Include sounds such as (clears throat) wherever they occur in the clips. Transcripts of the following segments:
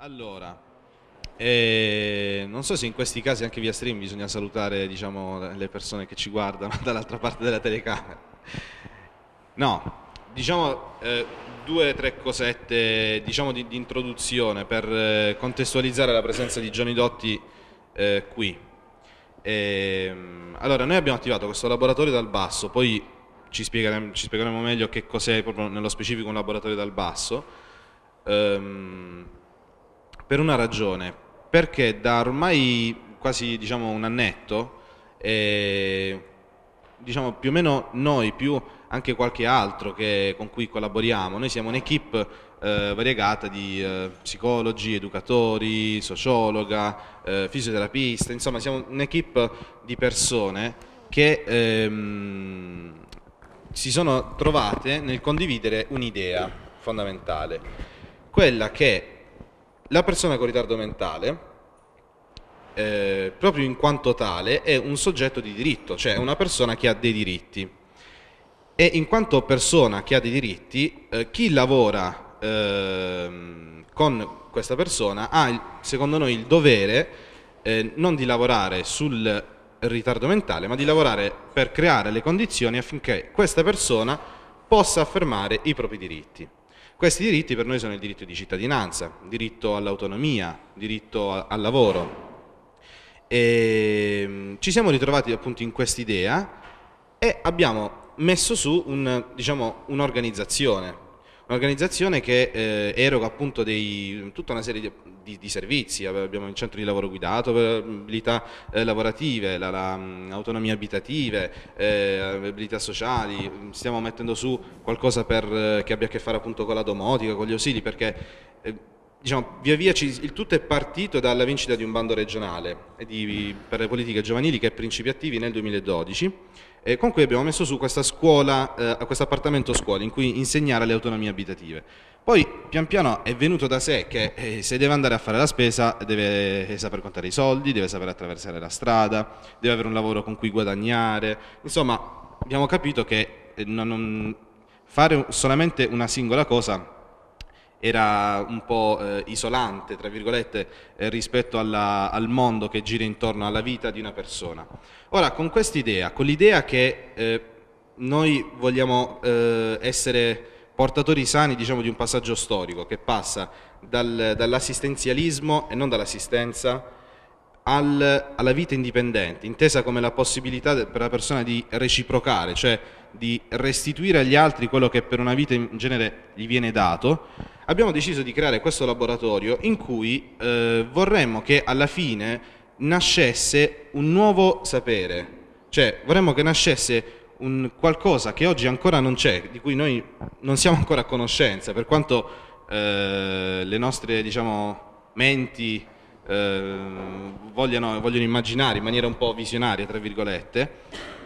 Allora, eh, non so se in questi casi anche via stream bisogna salutare diciamo, le persone che ci guardano (laughs) dall'altra parte della telecamera. No, diciamo eh, due o tre cosette diciamo, di, di, introduzione per eh, contestualizzare la presenza di Gianni Dotti eh, qui. E, ehm, allora, noi abbiamo attivato questo laboratorio dal basso, poi ci spiegheremo, ci spiegheremo meglio che cos'è proprio nello specifico un laboratorio dal basso. Um, per una ragione, perché da ormai quasi diciamo, un annetto, eh, diciamo più o meno noi più anche qualche altro che, con cui collaboriamo, noi siamo un'equipe eh, variegata di eh, psicologi, educatori, sociologa, eh, fisioterapista, insomma siamo un'equipe di persone che ehm, si sono trovate nel condividere un'idea fondamentale, quella che la persona con ritardo mentale, eh, proprio in quanto tale, è un soggetto di diritto, cioè una persona che ha dei diritti. E in quanto persona che ha dei diritti, eh, chi lavora ehm, con questa persona ha, secondo noi, il dovere eh, non di lavorare sul ritardo mentale, ma di lavorare per creare le condizioni affinché questa persona possa affermare i propri diritti. Questi diritti per noi sono il diritto di cittadinanza, diritto all'autonomia, diritto al lavoro. E ehm, ci siamo ritrovati appunto in quest'idea e abbiamo messo su diciamo, un'organizzazione, diciamo, un un'organizzazione che eh, eroga appunto dei, tutta una serie di, di, di, servizi, abbiamo il centro di lavoro guidato, abilità eh, lavorative, la, la, mm, abitative, eh, abilità sociali, stiamo mettendo su qualcosa per, eh, che abbia a che fare appunto con la domotica, con gli ausili, perché eh, diciamo, via via ci, il tutto è partito dalla vincita di un bando regionale di, per le politiche giovanili che è Principi Attivi nel 2012 eh, con cui abbiamo messo su questa scuola, eh, questo appartamento scuola in cui insegnare le autonomie abitative. Poi pian piano è venuto da sé che eh, se deve andare a fare la spesa deve eh, saper contare i soldi, deve saper attraversare la strada, deve avere un lavoro con cui guadagnare, insomma abbiamo capito che eh, non, non fare solamente una singola cosa era un po' eh, isolante, tra virgolette, eh, rispetto alla, al mondo che gira intorno alla vita di una persona. Ora, con quest'idea, con l'idea che eh, noi vogliamo eh, essere portatori sani diciamo, di un passaggio storico che passa dal, dall'assistenzialismo e non dall'assistenza al, alla vita indipendente, intesa come la possibilità de, per la persona di reciprocare, cioè di restituire agli altri quello che per una vita in genere gli viene dato, abbiamo deciso di creare questo laboratorio in cui eh, vorremmo che alla fine nascesse un nuovo sapere, cioè vorremmo che nascesse un qualcosa che oggi ancora non c'è, di cui noi non siamo ancora a conoscenza, per quanto eh, le nostre diciamo, menti eh, vogliono, vogliono immaginare in maniera un po' visionaria, tra virgolette,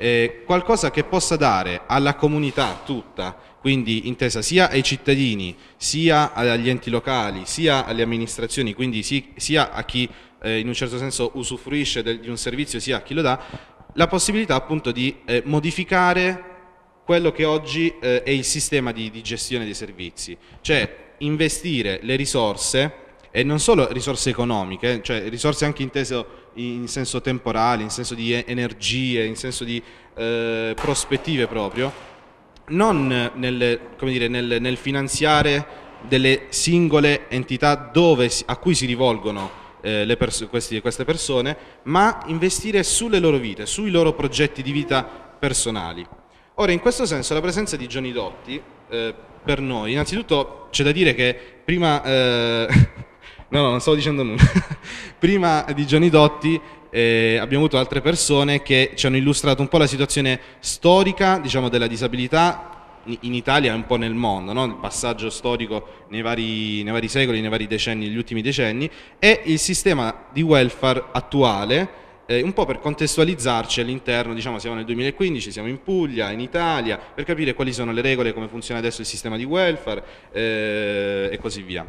eh, qualcosa che possa dare alla comunità tutta, quindi intesa sia ai cittadini, sia agli enti locali, sia alle amministrazioni, quindi si, sia a chi eh, in un certo senso usufruisce del, di un servizio, sia a chi lo dà, la possibilità appunto di eh, modificare quello che oggi eh, è il sistema di, di gestione dei servizi, cioè investire le risorse e non solo risorse economiche, eh, cioè risorse anche intese in senso temporale, in senso di energie, in senso di eh, prospettive proprio, non nel, dire, nel, nel finanziare delle singole entità dove, a cui si rivolgono eh, pers- questi, queste persone, ma investire sulle loro vite, sui loro progetti di vita personali. Ora, in questo senso, la presenza di Johnny Dotti eh, per noi, innanzitutto c'è da dire che prima... Eh, No, no, non stavo dicendo nulla. (laughs) Prima di Gianni Dotti eh, abbiamo avuto altre persone che ci hanno illustrato un po' la situazione storica diciamo, della disabilità in Italia e un po' nel mondo, no? il passaggio storico nei vari, nei vari, secoli, nei vari decenni, negli ultimi decenni, e il sistema di welfare attuale, eh, un po' per contestualizzarci all'interno, diciamo siamo nel 2015, siamo in Puglia, in Italia, per capire quali sono le regole, come funziona adesso il sistema di welfare eh, e così via.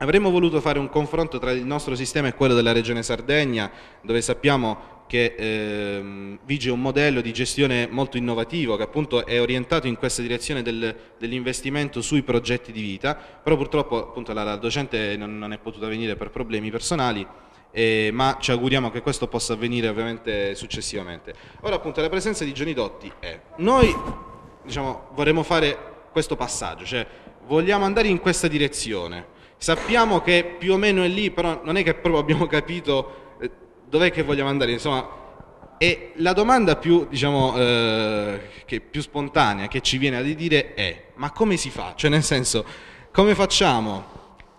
Avremmo voluto fare un confronto tra il nostro sistema e quello della Regione Sardegna, dove sappiamo che ehm, vige un modello di gestione molto innovativo, che appunto è orientato in questa direzione del, dell'investimento sui progetti di vita, però purtroppo appunto, la, la, docente non, non, è potuta venire per problemi personali, eh, ma ci auguriamo che questo possa avvenire ovviamente successivamente. Ora appunto la presenza di Gianni Dotti è, noi diciamo, vorremmo fare questo passaggio, cioè vogliamo andare in questa direzione, Sappiamo che più o meno è lì, però non è che proprio abbiamo capito eh, dov'è che vogliamo andare, insomma. E la domanda più, diciamo, eh, che più spontanea che ci viene da dire è, ma come si fa? Cioè nel senso, come facciamo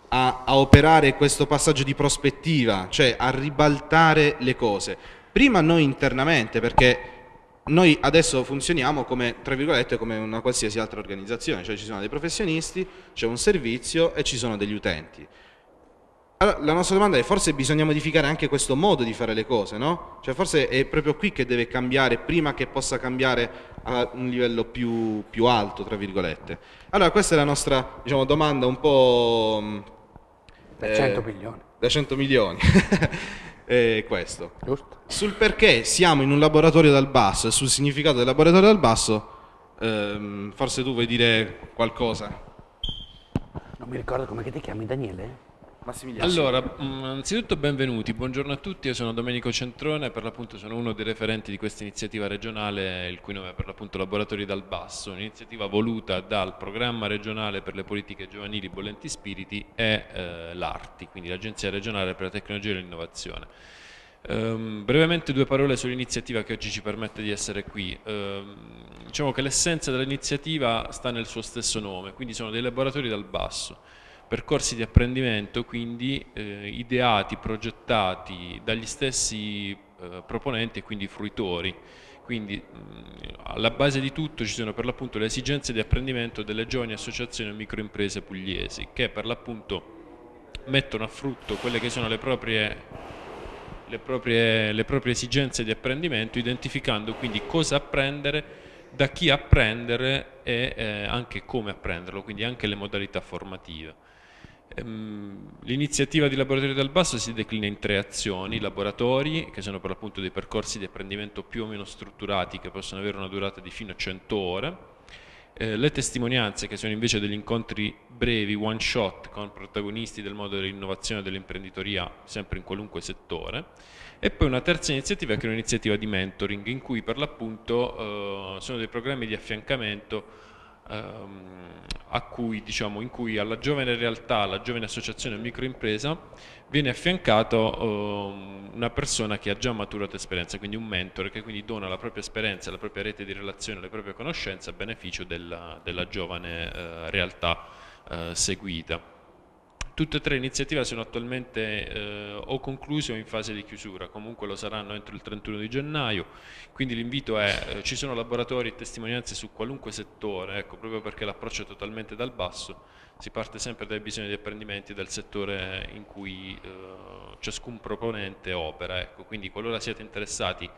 a, a operare questo passaggio di prospettiva, cioè a ribaltare le cose? Prima noi internamente, perché noi adesso funzioniamo come, come, una qualsiasi altra organizzazione, cioè ci sono dei professionisti, c'è un servizio e ci sono degli utenti. Allora, la nostra domanda è forse bisogna modificare anche questo modo di fare le cose, no? Cioè forse è proprio qui che deve cambiare prima che possa cambiare a un livello più, più alto, tra virgolette. Allora questa è la nostra diciamo, domanda un po'... Mm, da 100 eh, milioni. Da 100 milioni. (laughs) eh, questo. Giusto. Sul perché siamo in un laboratorio dal basso e sul significato del laboratorio dal basso, ehm, forse tu vuoi dire qualcosa. Non mi ricordo come ti chiami Daniele? Massimiliano. Allora, mm, innanzitutto benvenuti, buongiorno a tutti, io sono Domenico Centrone, per l'appunto sono uno dei referenti di questa iniziativa regionale, il cui nome è per l'appunto Laboratori dal Basso, un'iniziativa voluta dal Programma regionale per le politiche giovanili Bollenti Spiriti e eh, l'ARTI, quindi l'Agenzia regionale per la tecnologia e l'innovazione. Um, brevemente due parole sull'iniziativa che oggi ci permette di essere qui. Um, diciamo che l'essenza dell'iniziativa sta nel suo stesso nome, quindi sono dei laboratori dal basso percorsi di apprendimento quindi eh, ideati, progettati dagli stessi eh, proponenti e quindi fruitori. Quindi mh, mm, alla base di tutto ci sono per l'appunto le esigenze di apprendimento delle giovani associazioni e microimprese pugliesi che per l'appunto mettono a frutto quelle che sono le proprie le proprie, le proprie, esigenze di apprendimento, identificando quindi cosa apprendere, da chi apprendere e eh, anche come apprenderlo, quindi anche le modalità formative. Ehm, l'iniziativa di Laboratorio dal Basso si declina in tre azioni, laboratori che sono per l'appunto dei percorsi di apprendimento più o meno strutturati che possono avere una durata di fino a 100 ore, eh, le testimonianze che sono invece degli incontri brevi, one shot, con protagonisti del mondo dell'innovazione e dell'imprenditoria sempre in qualunque settore e poi una terza iniziativa che è un'iniziativa di mentoring in cui per l'appunto eh, sono dei programmi di affiancamento ehm, cui, diciamo, in cui alla giovane realtà, alla giovane associazione microimpresa viene affiancato ehm, una persona che ha già maturato esperienza, quindi un mentore che quindi dona la propria esperienza, la propria rete di relazione, le proprie conoscenze a beneficio della, della giovane eh, realtà eh, seguita. Tutte e tre le iniziative sono attualmente eh, o concluse o in fase di chiusura, comunque lo saranno entro il 31 di gennaio, quindi l'invito è, eh, ci sono laboratori e testimonianze su qualunque settore, ecco, proprio perché l'approccio è totalmente dal basso, si parte sempre dai bisogni di apprendimenti del settore in cui eh, ciascun proponente opera, ecco, quindi qualora siete interessati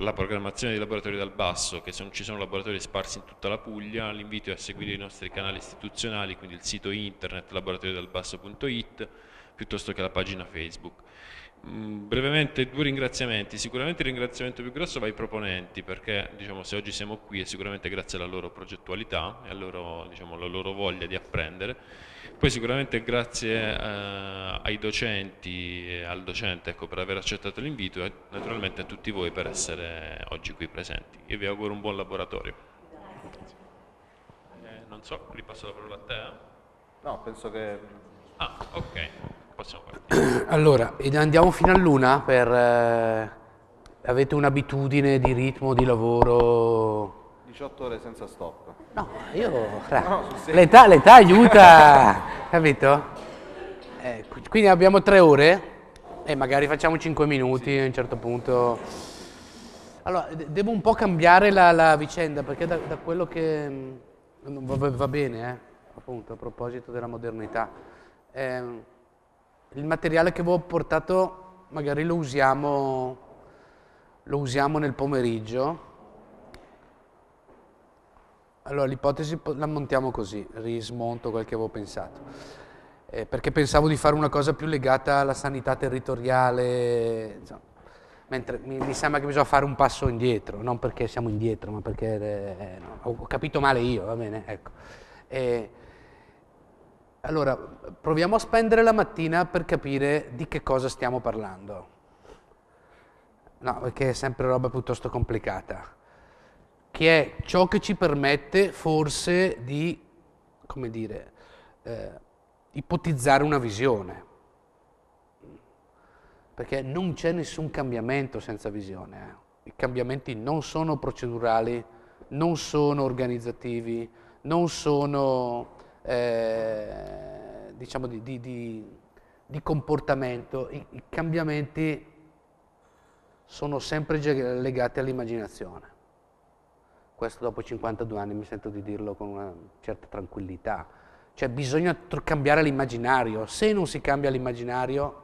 la programmazione dei laboratori dal basso, che sono, ci sono laboratori sparsi in tutta la Puglia, l'invito è a seguire i nostri canali istituzionali, quindi il sito internet laboratoriodalbasso.it piuttosto che la pagina Facebook. Mm, brevemente due ringraziamenti, sicuramente il ringraziamento più grosso va ai proponenti perché diciamo, se oggi siamo qui è sicuramente grazie alla loro progettualità e alla loro, diciamo, alla loro voglia di apprendere poi sicuramente grazie eh, ai docenti e al docente ecco, per aver accettato l'invito e naturalmente a tutti voi per essere oggi qui presenti. Io vi auguro un buon laboratorio. Eh, non so, ripasso la parola a te. Eh? No, penso che... Ah, ok, possiamo partire. (coughs) Allora, andiamo fino a luna per... Eh, avete un'abitudine di ritmo, di lavoro 18 ore senza stop. No, io... No, l'età, l'età aiuta, (laughs) capito? Eh, quindi abbiamo tre ore e magari facciamo 5 minuti sì. a un certo punto. Allora, devo un po' cambiare la, la vicenda perché da, da, quello che... Mm, va, va bene, eh, appunto, a proposito della modernità. Eh, il materiale che avevo portato magari lo usiamo, lo usiamo nel pomeriggio allora l'ipotesi la montiamo così, rismonto quel che avevo pensato, eh, perché pensavo di fare una cosa più legata alla sanità territoriale, insomma, mentre mi, mi, sembra che bisogna fare un passo indietro, non perché siamo indietro, ma perché eh, no, ho capito male io, va bene, ecco. Eh, allora, proviamo a spendere la mattina per capire di che cosa stiamo parlando. No, perché è sempre roba piuttosto complicata che è ciò che ci permette forse di, come dire, eh, ipotizzare una visione. Perché non c'è nessun cambiamento senza visione. Eh. I cambiamenti non sono procedurali, non sono organizzativi, non sono eh, diciamo di, di, di, di comportamento. I, I cambiamenti sono sempre legati all'immaginazione questo dopo 52 anni mi sento di dirlo con una certa tranquillità. Cioè bisogna cambiare l'immaginario, se non si cambia l'immaginario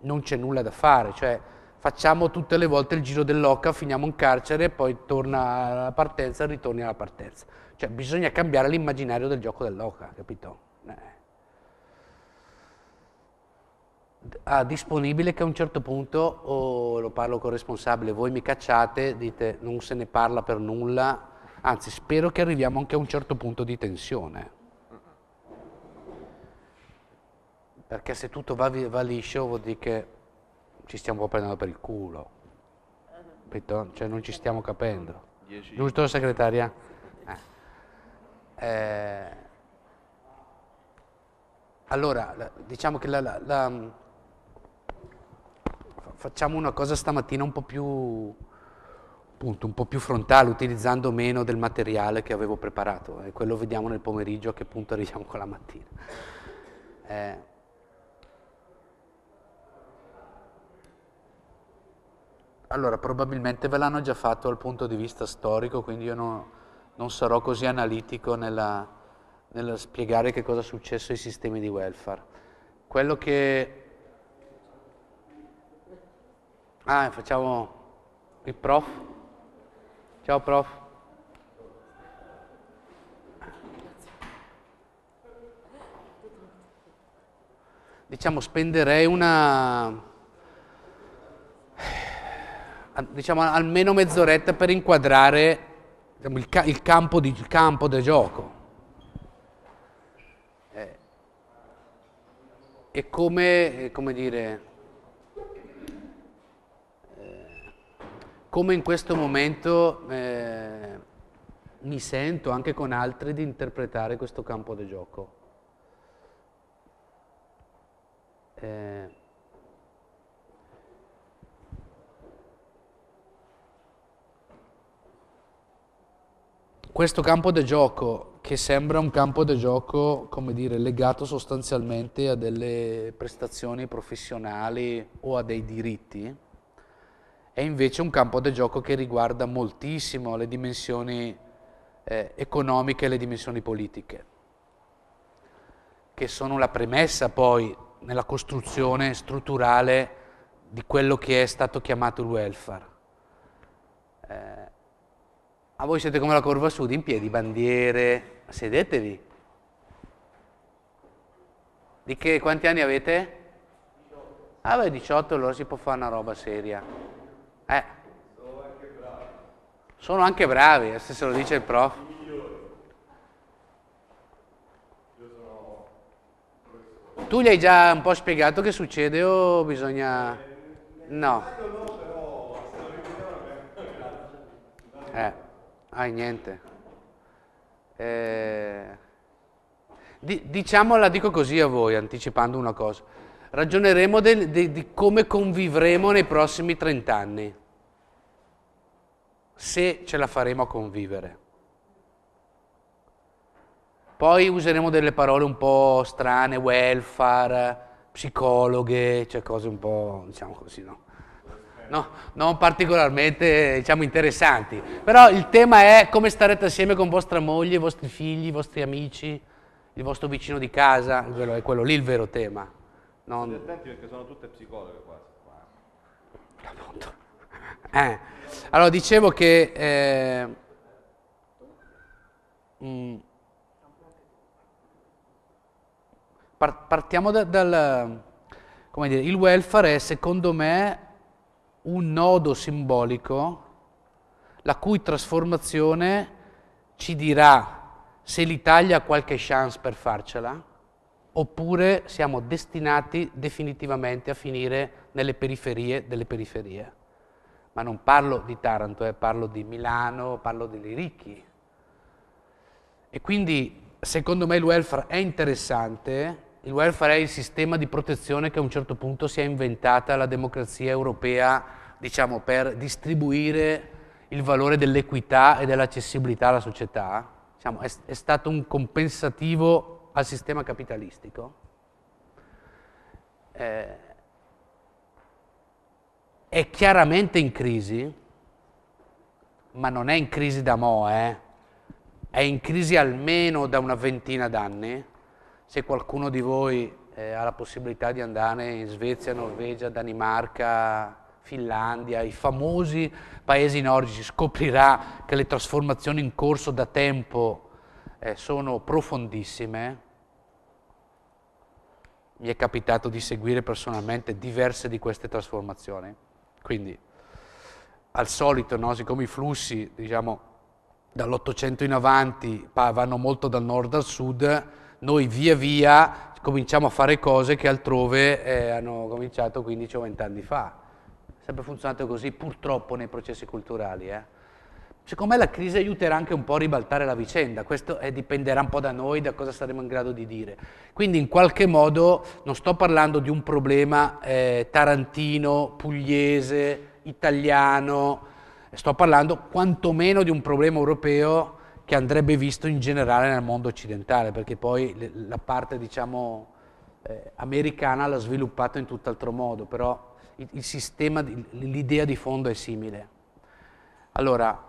non c'è nulla da fare, cioè facciamo tutte le volte il giro dell'Oca, finiamo in carcere, poi torna alla partenza e ritorni alla partenza. Cioè bisogna cambiare l'immaginario del gioco dell'Oca, capito? ah, disponibile che a un certo punto, oh, lo parlo col responsabile, voi mi cacciate, dite non se ne parla per nulla, anzi spero che arriviamo anche a un certo punto di tensione. Perché se tutto va, va liscio vuol dire che ci stiamo un po' prendendo per il culo, capito? Cioè non ci stiamo capendo. Giusto segretaria? Eh. Eh. Allora, diciamo che la, la, la facciamo una cosa stamattina un po' più, appunto, un po più frontale, utilizzando meno del materiale che avevo preparato e quello vediamo nel pomeriggio a che punto arriviamo con la mattina. Eh. Allora, probabilmente ve l'hanno già fatto dal punto di vista storico, quindi io no, non sarò così analitico nella, nel spiegare che cosa è successo ai sistemi di welfare. Quello che Ah, facciamo il prof. Ciao prof. Diciamo spenderei una diciamo almeno mezz'oretta per inquadrare diciamo, il, ca il, campo di, il campo del gioco. Eh. E come, come dire, come in questo momento eh, mi sento anche con altri di interpretare questo campo di gioco. Eh, questo campo di gioco, che sembra un campo di gioco, come dire, legato sostanzialmente a delle prestazioni professionali o a dei diritti, è invece un campo da gioco che riguarda moltissimo le dimensioni eh, economiche e le dimensioni politiche, che sono la premessa poi nella costruzione strutturale di quello che è stato chiamato il welfare. Eh, a voi siete come la curva sud, in piedi, bandiere, sedetevi. Di che, quanti anni avete? Ah beh, 18, allora si può fare una roba seria. Eh. Sono anche bravi. Eh, Sono anche bravi, se lo dice il prof. Tu gli hai già un po' spiegato che succede o bisogna... No. Eh, ah, niente. Eh, diciamola, dico così a voi, anticipando una cosa ragioneremo del, de, di come convivremo nei prossimi 30 anni, se ce la faremo a convivere. Poi useremo delle parole un po' strane, welfare, psicologhe, cioè cose un po', diciamo così, no? no non particolarmente diciamo, interessanti, però il tema è come starete assieme con vostra moglie, i vostri figli, i vostri amici, il vostro vicino di casa, quello, è quello lì il vero tema. Non... State attenti perché sono tutte psicologhe quasi. Appunto. Eh. Allora, dicevo che... Eh, mh, mm, partiamo da, dal... Come dire, il welfare è secondo me un nodo simbolico la cui trasformazione ci dirà se l'Italia ha qualche chance per farcela oppure siamo destinati definitivamente a finire nelle periferie delle periferie. Ma non parlo di Taranto, eh, parlo di Milano, parlo degli ricchi. E quindi secondo me il welfare è interessante, il welfare è il sistema di protezione che a un certo punto si è inventata la democrazia europea, diciamo, per distribuire il valore dell'equità e dell'accessibilità alla società. Diciamo, è, è stato un compensativo al sistema capitalistico, eh, è chiaramente in crisi, ma non è in crisi da mo', eh? è in crisi almeno da una ventina d'anni, se qualcuno di voi eh, ha la possibilità di andare in Svezia, Norvegia, Danimarca, Finlandia, i famosi paesi nordici, scoprirà che le trasformazioni in corso da tempo eh, sono profondissime mi è capitato di seguire personalmente diverse di queste trasformazioni. Quindi, al solito, no, siccome i flussi, diciamo, dall'Ottocento in avanti vanno molto dal nord al sud, noi via via cominciamo a fare cose che altrove eh, hanno cominciato 15 o 20 anni fa. sempre funzionato così, purtroppo, nei processi culturali. Eh. Secondo me la crisi aiuterà anche un po' a ribaltare la vicenda, questo è, eh, dipenderà un po' da noi, da cosa saremo in grado di dire. Quindi in qualche modo non sto parlando di un problema eh, tarantino, pugliese, italiano, sto parlando quantomeno di un problema europeo che andrebbe visto in generale nel mondo occidentale, perché poi la parte diciamo, eh, americana l'ha sviluppato in tutt'altro modo, però il, il sistema, l'idea di fondo è simile. Allora,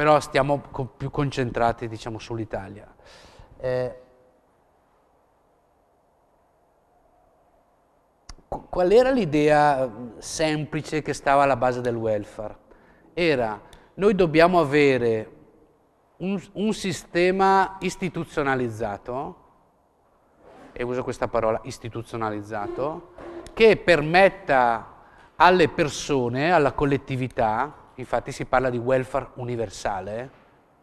però stiamo co- più concentrati diciamo, sull'Italia. Eh, qual era l'idea semplice che stava alla base del welfare? Era noi dobbiamo avere un, un sistema istituzionalizzato, e uso questa parola istituzionalizzato, che permetta alle persone, alla collettività, infatti si parla di welfare universale,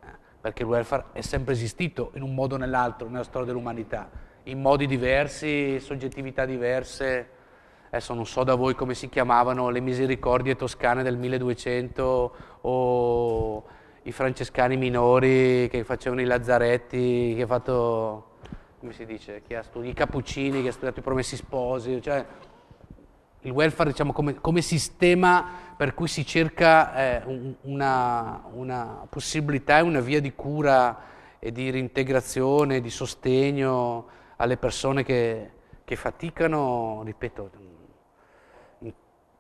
eh, perché il welfare è sempre esistito in un modo o nell'altro nella storia dell'umanità, in modi diversi, soggettività diverse. Adesso non so da voi come si chiamavano le misericordie toscane del 1200 o i francescani minori che facevano i lazzaretti, che ha fatto, come si dice, chi ha studi, i cappuccini, che ha studiato i promessi sposi, cioè il welfare diciamo, come, come, sistema per cui si cerca eh, una, una, possibilità e una via di cura e di reintegrazione, di sostegno alle persone che, che faticano, ripeto, in,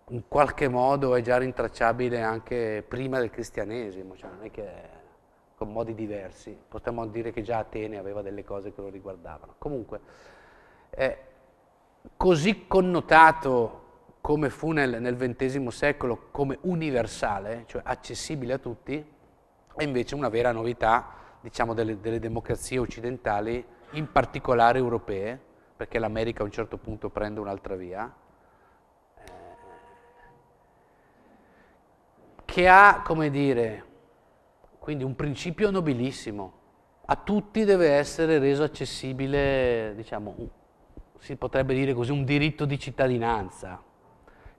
in, qualche modo è già rintracciabile anche prima del cristianesimo, cioè non è che con modi diversi, potremmo dire che già Atene aveva delle cose che lo riguardavano. Comunque, eh, così connotato come fu nel, nel XX secolo come universale, cioè accessibile a tutti, è invece una vera novità diciamo, delle, delle democrazie occidentali, in particolare europee, perché l'America a un certo punto prende un'altra via, eh, che ha, come dire, quindi un principio nobilissimo. A tutti deve essere reso accessibile, diciamo, si potrebbe dire così, un diritto di cittadinanza,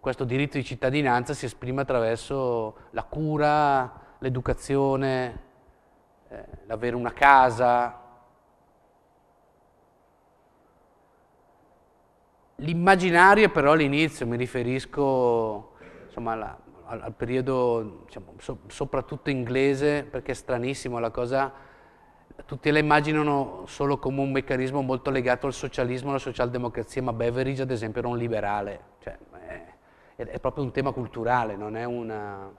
questo diritto di cittadinanza si esprime attraverso la cura, l'educazione, eh, l'avere una casa. L'immaginario però all'inizio, mi riferisco insomma, alla, al, al, periodo diciamo, so, soprattutto inglese, perché è stranissimo la cosa, tutti la immaginano solo come un meccanismo molto legato al socialismo, alla socialdemocrazia, ma Beveridge ad esempio era un liberale, cioè, eh, è, proprio un tema culturale, non è una,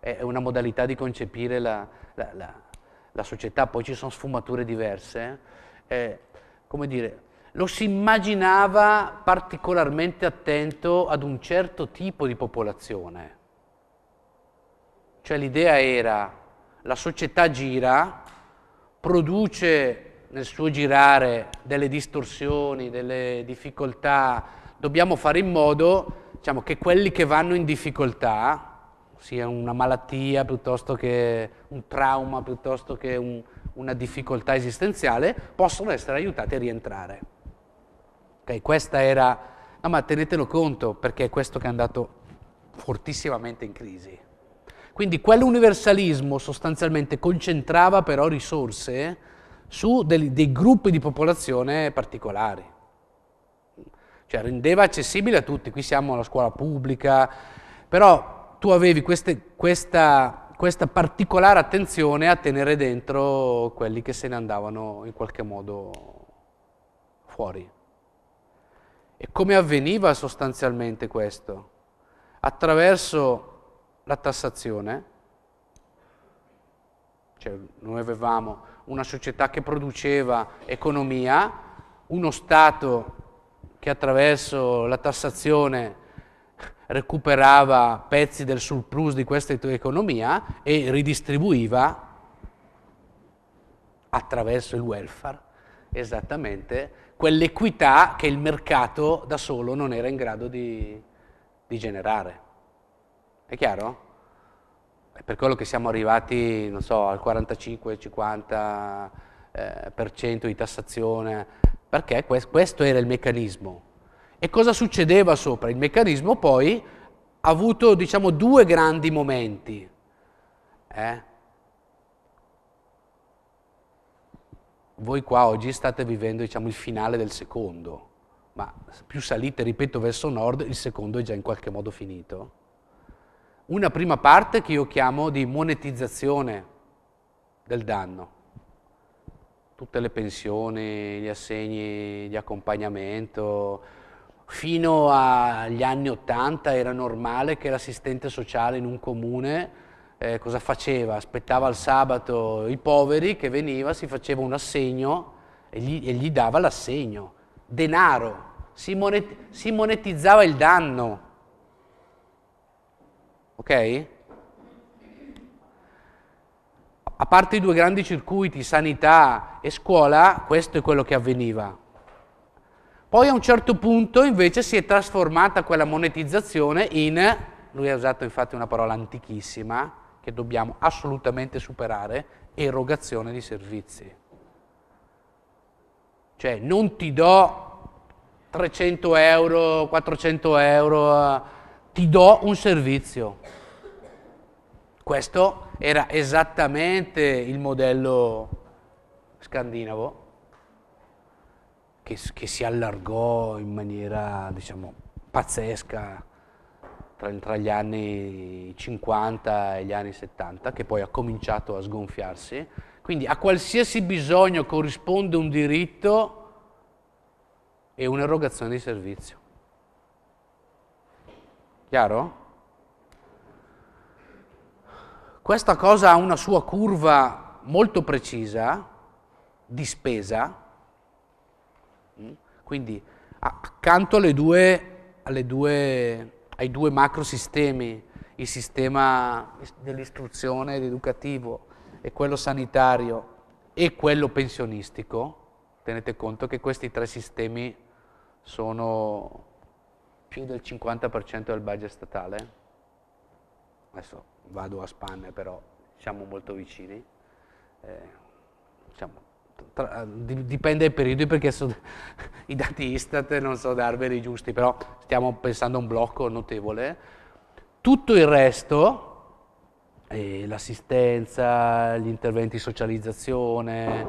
è una modalità di concepire la, la, la, la, società, poi ci sono sfumature diverse. Eh. eh, come dire, lo si immaginava particolarmente attento ad un certo tipo di popolazione. Cioè l'idea era la società gira, produce nel suo girare delle distorsioni, delle difficoltà, dobbiamo fare in modo diciamo che quelli che vanno in difficoltà, sia una malattia piuttosto che un trauma, piuttosto che un, una difficoltà esistenziale, possono essere aiutati a rientrare. Okay, questa era, no, ma tenetelo conto perché è questo che è andato fortissimamente in crisi. Quindi quell'universalismo sostanzialmente concentrava però risorse su dei, dei gruppi di popolazione particolari cioè rendeva accessibile a tutti, qui siamo alla scuola pubblica, però tu avevi queste, questa, questa, particolare attenzione a tenere dentro quelli che se ne andavano in qualche modo fuori. E come avveniva sostanzialmente questo? Attraverso la tassazione, cioè noi avevamo una società che produceva economia, uno Stato che attraverso la tassazione recuperava pezzi del surplus di questa economia e ridistribuiva attraverso il welfare, esattamente, quell'equità che il mercato da solo non era in grado di, di generare. È chiaro? È per quello che siamo arrivati, non so, al 45-50% eh, di tassazione perché questo era il meccanismo. E cosa succedeva sopra? Il meccanismo poi ha avuto, diciamo, due grandi momenti. Eh? Voi qua oggi state vivendo, diciamo, il finale del secondo, ma più salite, ripeto, verso nord, il secondo è già in qualche modo finito. Una prima parte che io chiamo di monetizzazione del danno tutte le pensioni, gli assegni di accompagnamento. Fino agli anni Ottanta era normale che l'assistente sociale in un comune eh, cosa faceva? Aspettava il sabato i poveri che veniva, si faceva un assegno e gli, e gli dava l'assegno, denaro, si, monet, si monetizzava il danno. Ok? a parte i due grandi circuiti, sanità e scuola, questo è quello che avveniva. Poi a un certo punto invece si è trasformata quella monetizzazione in, lui ha usato infatti una parola antichissima, che dobbiamo assolutamente superare, erogazione di servizi. Cioè non ti do 300 euro, 400 euro, ti do un servizio. Questo era esattamente il modello scandinavo che, che si allargò in maniera diciamo, pazzesca tra, tra, gli anni 50 e gli anni 70 che poi ha cominciato a sgonfiarsi quindi a qualsiasi bisogno corrisponde un diritto e un'erogazione di servizio chiaro? Questa cosa ha una sua curva molto precisa di spesa, quindi accanto alle due, alle due, ai due macrosistemi, il sistema dell'istruzione ed educativo e quello sanitario e quello pensionistico, tenete conto che questi tre sistemi sono più del 50% del budget statale, adesso vado a spanne però siamo molto vicini, eh, diciamo, tra, dipende dai periodi perché sono, (laughs) i dati Istat non so darveli giusti, però stiamo pensando a un blocco notevole. Tutto il resto, eh, l'assistenza, gli interventi di socializzazione,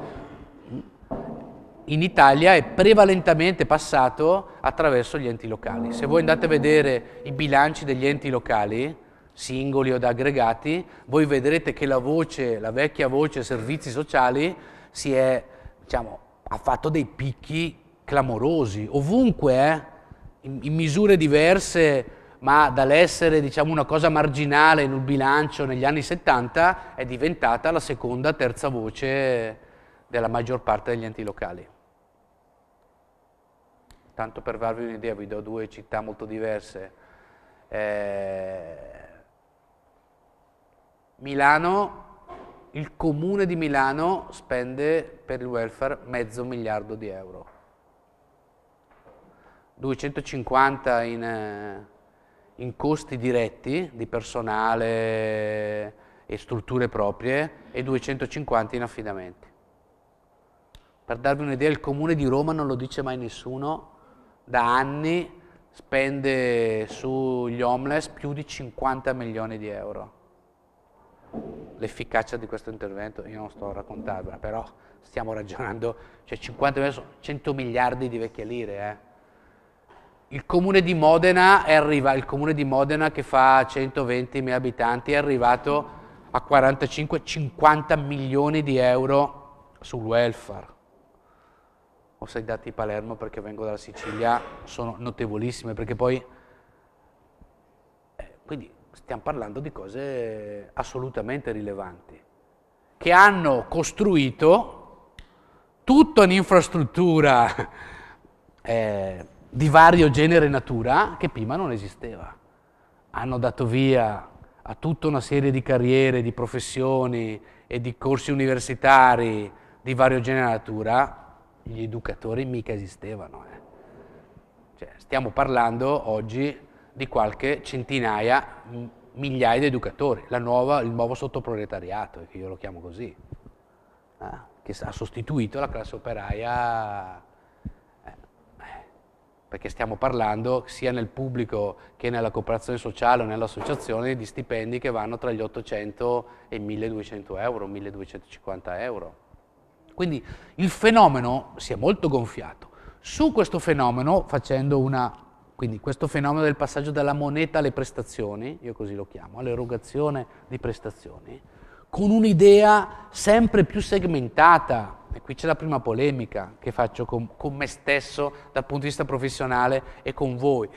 mm, in Italia è prevalentemente passato attraverso gli enti locali. Se voi andate a vedere i bilanci degli enti locali, singoli o da aggregati, voi vedrete che la voce, la vecchia voce servizi sociali si è, diciamo, ha fatto dei picchi clamorosi, ovunque, eh? in, in, misure diverse, ma dall'essere diciamo, una cosa marginale in un bilancio negli anni 70 è diventata la seconda, terza voce della maggior parte degli enti locali. Tanto per farvi un'idea, vi do due città molto diverse. Eh, Milano, il comune di Milano spende per il welfare mezzo miliardo di euro. 250 in, eh, in costi diretti di personale e strutture proprie e 250 in affidamenti. Per darvi un'idea, il comune di Roma non lo dice mai nessuno, da anni spende sugli homeless più di 50 milioni di euro l'efficacia di questo intervento io non sto a raccontarvela, però stiamo (laughs) ragionando, cioè 50 miliardi sono 100 miliardi di vecchie lire. Eh. Il comune di Modena è arrivato, il comune di Modena che fa 120 mila abitanti è arrivato a 45-50 milioni di euro sul welfare. O se i dati di Palermo, perché vengo dalla Sicilia, sono notevolissimi, perché poi... Eh, quindi stiamo parlando di cose assolutamente rilevanti, che hanno costruito tutta un'infrastruttura eh, di vario genere e natura che prima non esisteva. Hanno dato via a tutta una serie di carriere, di professioni e di corsi universitari di vario genere e natura, gli educatori mica esistevano. Eh. Cioè, stiamo parlando oggi di qualche centinaia, migliaia di educatori, nuova, il nuovo sottoproletariato, che io lo chiamo così, eh? che ha sostituito la classe operaia, eh, eh, perché stiamo parlando sia nel pubblico che nella cooperazione sociale o nell'associazione di stipendi che vanno tra gli 800 e i 1200 euro, 1250 euro. Quindi il fenomeno si è molto gonfiato. Su questo fenomeno, facendo una quindi questo fenomeno del passaggio dalla moneta alle prestazioni, io così lo chiamo, all'erogazione di prestazioni, con un'idea sempre più segmentata, e qui c'è la prima polemica che faccio con, con me stesso dal punto di vista professionale e con voi.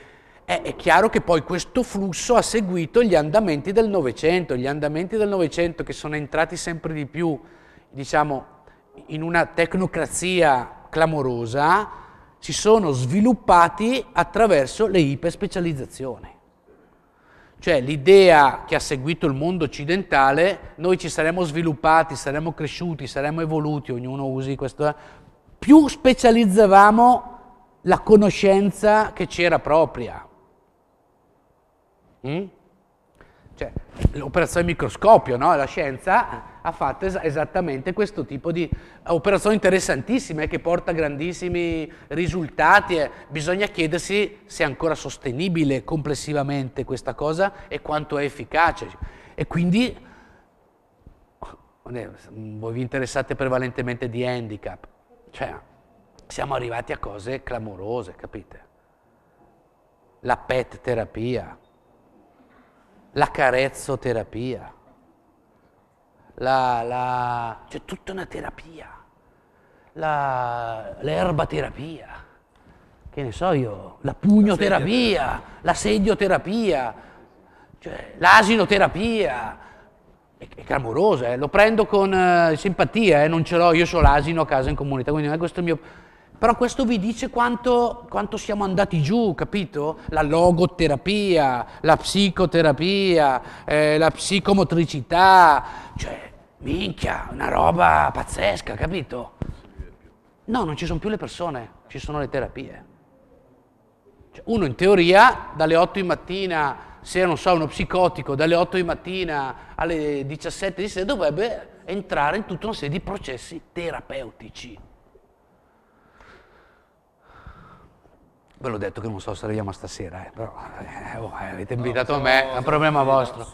È, è, chiaro che poi questo flusso ha seguito gli andamenti del Novecento, gli andamenti del Novecento che sono entrati sempre di più, diciamo, in una tecnocrazia clamorosa, si sono sviluppati attraverso le iperspecializzazioni. Cioè l'idea che ha seguito il mondo occidentale, noi ci saremmo sviluppati, saremmo cresciuti, saremmo evoluti, ognuno usi questo, eh, più specializzavamo la conoscenza che c'era propria. Mm? Cioè, l'operazione microscopio, no? La scienza ha fatto es- esattamente questo tipo di eh, operazioni interessantissime e che porta grandissimi risultati. Eh, bisogna chiedersi se è ancora sostenibile complessivamente questa cosa e quanto è efficace. E quindi voi vi interessate prevalentemente di handicap, cioè siamo arrivati a cose clamorose, capite? La pet terapia, la carezzoterapia la, la... c'è tutta una terapia, la, l'erbaterapia, che ne so io, la pugnoterapia, la sedioterapia, cioè, l'asinoterapia, è, è clamorosa, eh. lo prendo con eh, simpatia, eh. non ce l'ho, io sono l'asino a casa in comunità, quindi non è questo il mio però questo vi dice quanto, quanto, siamo andati giù, capito? La logoterapia, la psicoterapia, eh, la psicomotricità, cioè, minchia, una roba pazzesca, capito? No, non ci sono più le persone, ci sono le terapie. Cioè, uno in teoria dalle 8 di mattina, se non so, uno psicotico, dalle 8 di mattina alle 17 di sera dovrebbe entrare in tutta una serie di processi terapeutici. Ve l'ho detto che non so se arriviamo stasera, eh, però eh, oh, eh, avete invitato no, me, è un problema vostro.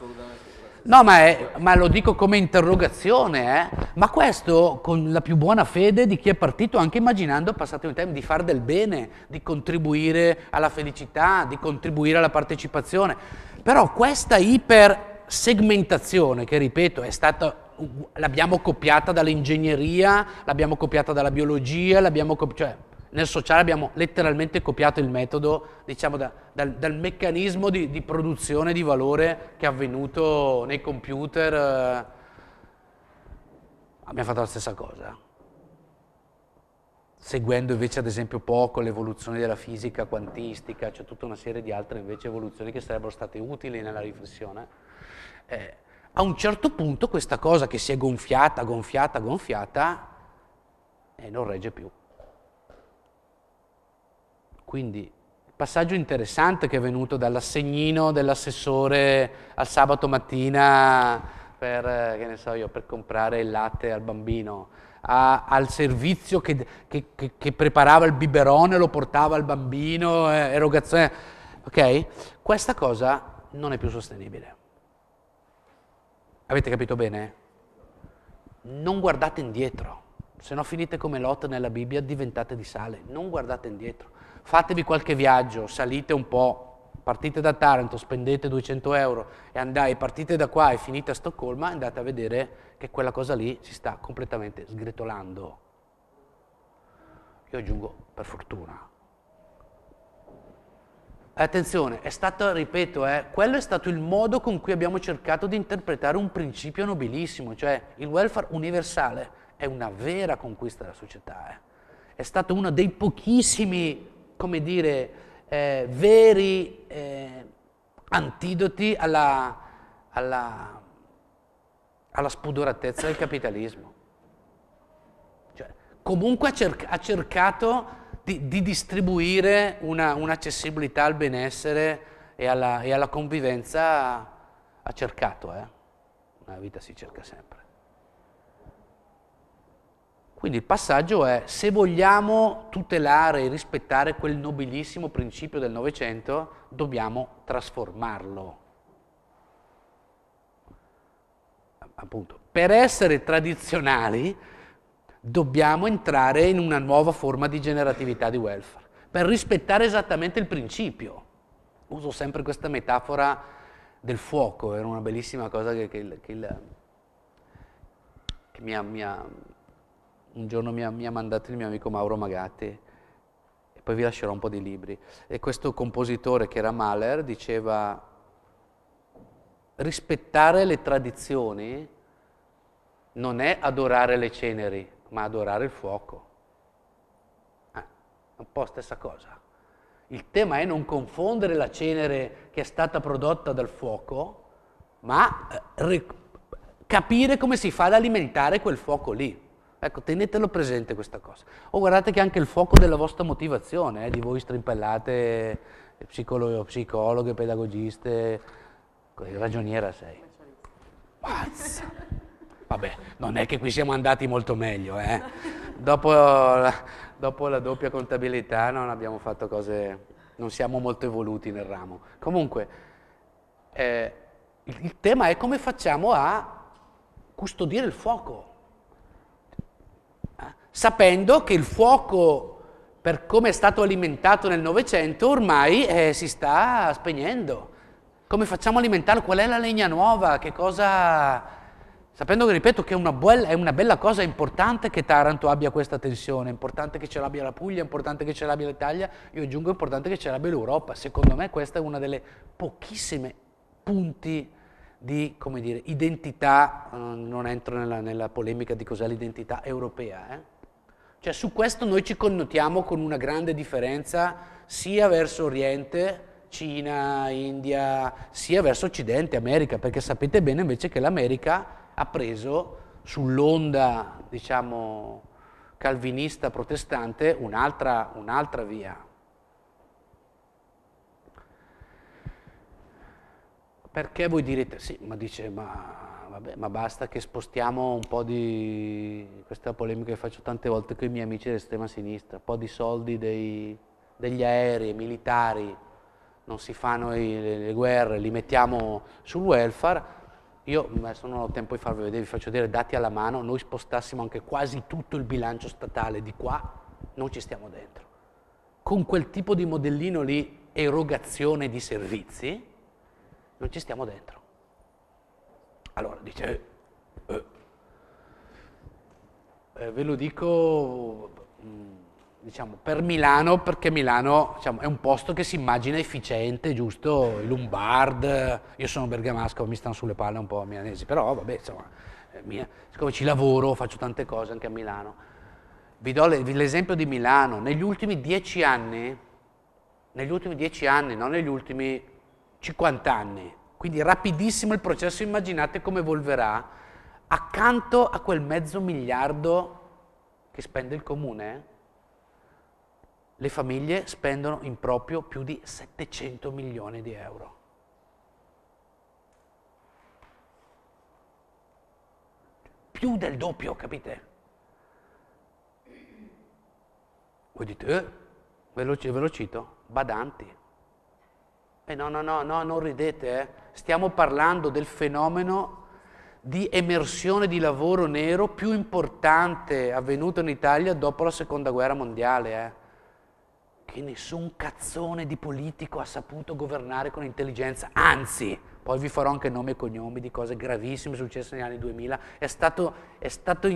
No, ma, è, ma, lo dico come interrogazione, eh? ma questo con la più buona fede di chi è partito anche immaginando, passato un tempo, di fare del bene, di contribuire alla felicità, di contribuire alla partecipazione. Però questa ipersegmentazione, che ripeto è stata l'abbiamo copiata dall'ingegneria, l'abbiamo copiata dalla biologia, l'abbiamo copiata... Cioè, nel sociale abbiamo letteralmente copiato il metodo, diciamo, da, dal, dal, meccanismo di, di, produzione di valore che è avvenuto nei computer. Eh. Abbiamo fatto la stessa cosa. Seguendo invece ad esempio poco l'evoluzione della fisica quantistica, c'è cioè tutta una serie di altre invece evoluzioni che sarebbero state utili nella riflessione. Eh, a un certo punto questa cosa che si è gonfiata, gonfiata, gonfiata, eh, non regge più. Quindi passaggio interessante che è venuto dall'assegnino dell'assessore al sabato mattina per, eh, so io, per comprare il latte al bambino, a, al servizio che, che, che, che, preparava il biberone, lo portava al bambino, eh, erogazione. Ok? Questa cosa non è più sostenibile. Avete capito bene? Non guardate indietro, se no finite come Lot nella Bibbia, diventate di sale, non guardate indietro fatevi qualche viaggio, salite un po', partite da Taranto, spendete 200 euro e andai, partite da qua e finite a Stoccolma, andate a vedere che quella cosa lì si sta completamente sgretolando. Io aggiungo, per fortuna. Attenzione, è stato, ripeto, eh, quello è stato il modo con cui abbiamo cercato di interpretare un principio nobilissimo, cioè il welfare universale è una vera conquista della società. Eh. È stato uno dei pochissimi come dire, eh, veri eh, antidoti alla, alla, alla, spudoratezza del capitalismo. Cioè, comunque ha, cerc- ha cercato di, di, distribuire una, un'accessibilità al benessere e alla, e alla convivenza, ha cercato, eh? la vita si cerca sempre. Quindi il passaggio è, se vogliamo tutelare e rispettare quel nobilissimo principio del Novecento, dobbiamo trasformarlo. Appunto, per essere tradizionali dobbiamo entrare in una nuova forma di generatività di welfare, per rispettare esattamente il principio. Uso sempre questa metafora del fuoco, era una bellissima cosa che, che, che, che mi ha un giorno mi ha, mi ha, mandato il mio amico Mauro Magatti e poi vi lascerò un po' di libri. E questo compositore che era Mahler diceva rispettare le tradizioni non è adorare le ceneri, ma adorare il fuoco. Eh, ah, è un po' stessa cosa. Il tema è non confondere la cenere che è stata prodotta dal fuoco, ma eh, capire come si fa ad alimentare quel fuoco lì. Ecco, tenetelo presente questa cosa. O guardate che anche il fuoco della vostra motivazione, eh, di voi strimpellate, eh, psicolo- psicologhe, pedagogiste, ragioniera sei. Mazza! Vabbè, non è che qui siamo andati molto meglio, eh. dopo, la, dopo la doppia contabilità non abbiamo fatto cose, non siamo molto evoluti nel ramo. Comunque, eh, il tema è come facciamo a custodire il fuoco sapendo che il fuoco, per come è stato alimentato nel Novecento, ormai eh, si sta spegnendo. Come facciamo a alimentarlo? Qual è la legna nuova? Che cosa... Sapendo che, ripeto, che è una, bella, è una bella cosa, è importante che Taranto abbia questa tensione, è importante che ce l'abbia la Puglia, è importante che ce l'abbia l'Italia, io aggiungo è importante che ce l'abbia l'Europa. Secondo me questa è una delle pochissime punti di come dire, identità, eh, non entro nella, nella, polemica di cos'è l'identità europea, eh? Cioè su questo noi ci connotiamo con una grande differenza sia verso Oriente, Cina, India, sia verso Occidente, America, perché sapete bene invece che l'America ha preso sull'onda, diciamo, calvinista protestante un'altra, un'altra via. Perché voi direte, sì, ma dice, ma vabbè, ma basta che spostiamo un po' di, questa polemica che faccio tante volte con i miei amici dell'estrema sinistra, un po' di soldi dei, degli aerei, militari, non si fanno i, le, le, guerre, li mettiamo sul welfare. Io adesso non ho tempo di farvi vedere, vi faccio vedere dati alla mano, noi spostassimo anche quasi tutto il bilancio statale di qua, non ci stiamo dentro. Con quel tipo di modellino lì, erogazione di servizi, non ci stiamo dentro. Allora dice, eh, eh, eh, ve lo dico mm, diciamo, per Milano, perché Milano diciamo, è un posto che si immagina efficiente, giusto? I Lombard, io sono bergamasco, mi stanno sulle palle un po' milanesi, però vabbè, insomma, mia, siccome ci lavoro, faccio tante cose anche a Milano. Vi do l'esempio di Milano, negli ultimi dieci anni, negli ultimi dieci anni, non negli ultimi 50 anni, quindi rapidissimo il processo, immaginate come evolverà accanto a quel mezzo miliardo che spende il comune. Eh? Le famiglie spendono in proprio più di 700 milioni di euro. Più del doppio, capite? Voi dite, eh, veloci, lo, ve lo cito, badanti. Eh, no, no, no, no, non ridete, eh. stiamo parlando del fenomeno di emersione di lavoro nero più importante avvenuto in Italia dopo la seconda guerra mondiale. Eh. Che nessun cazzone di politico ha saputo governare con intelligenza, anzi, poi vi farò anche nomi e cognomi di cose gravissime successe negli anni 2000, è stato, è stato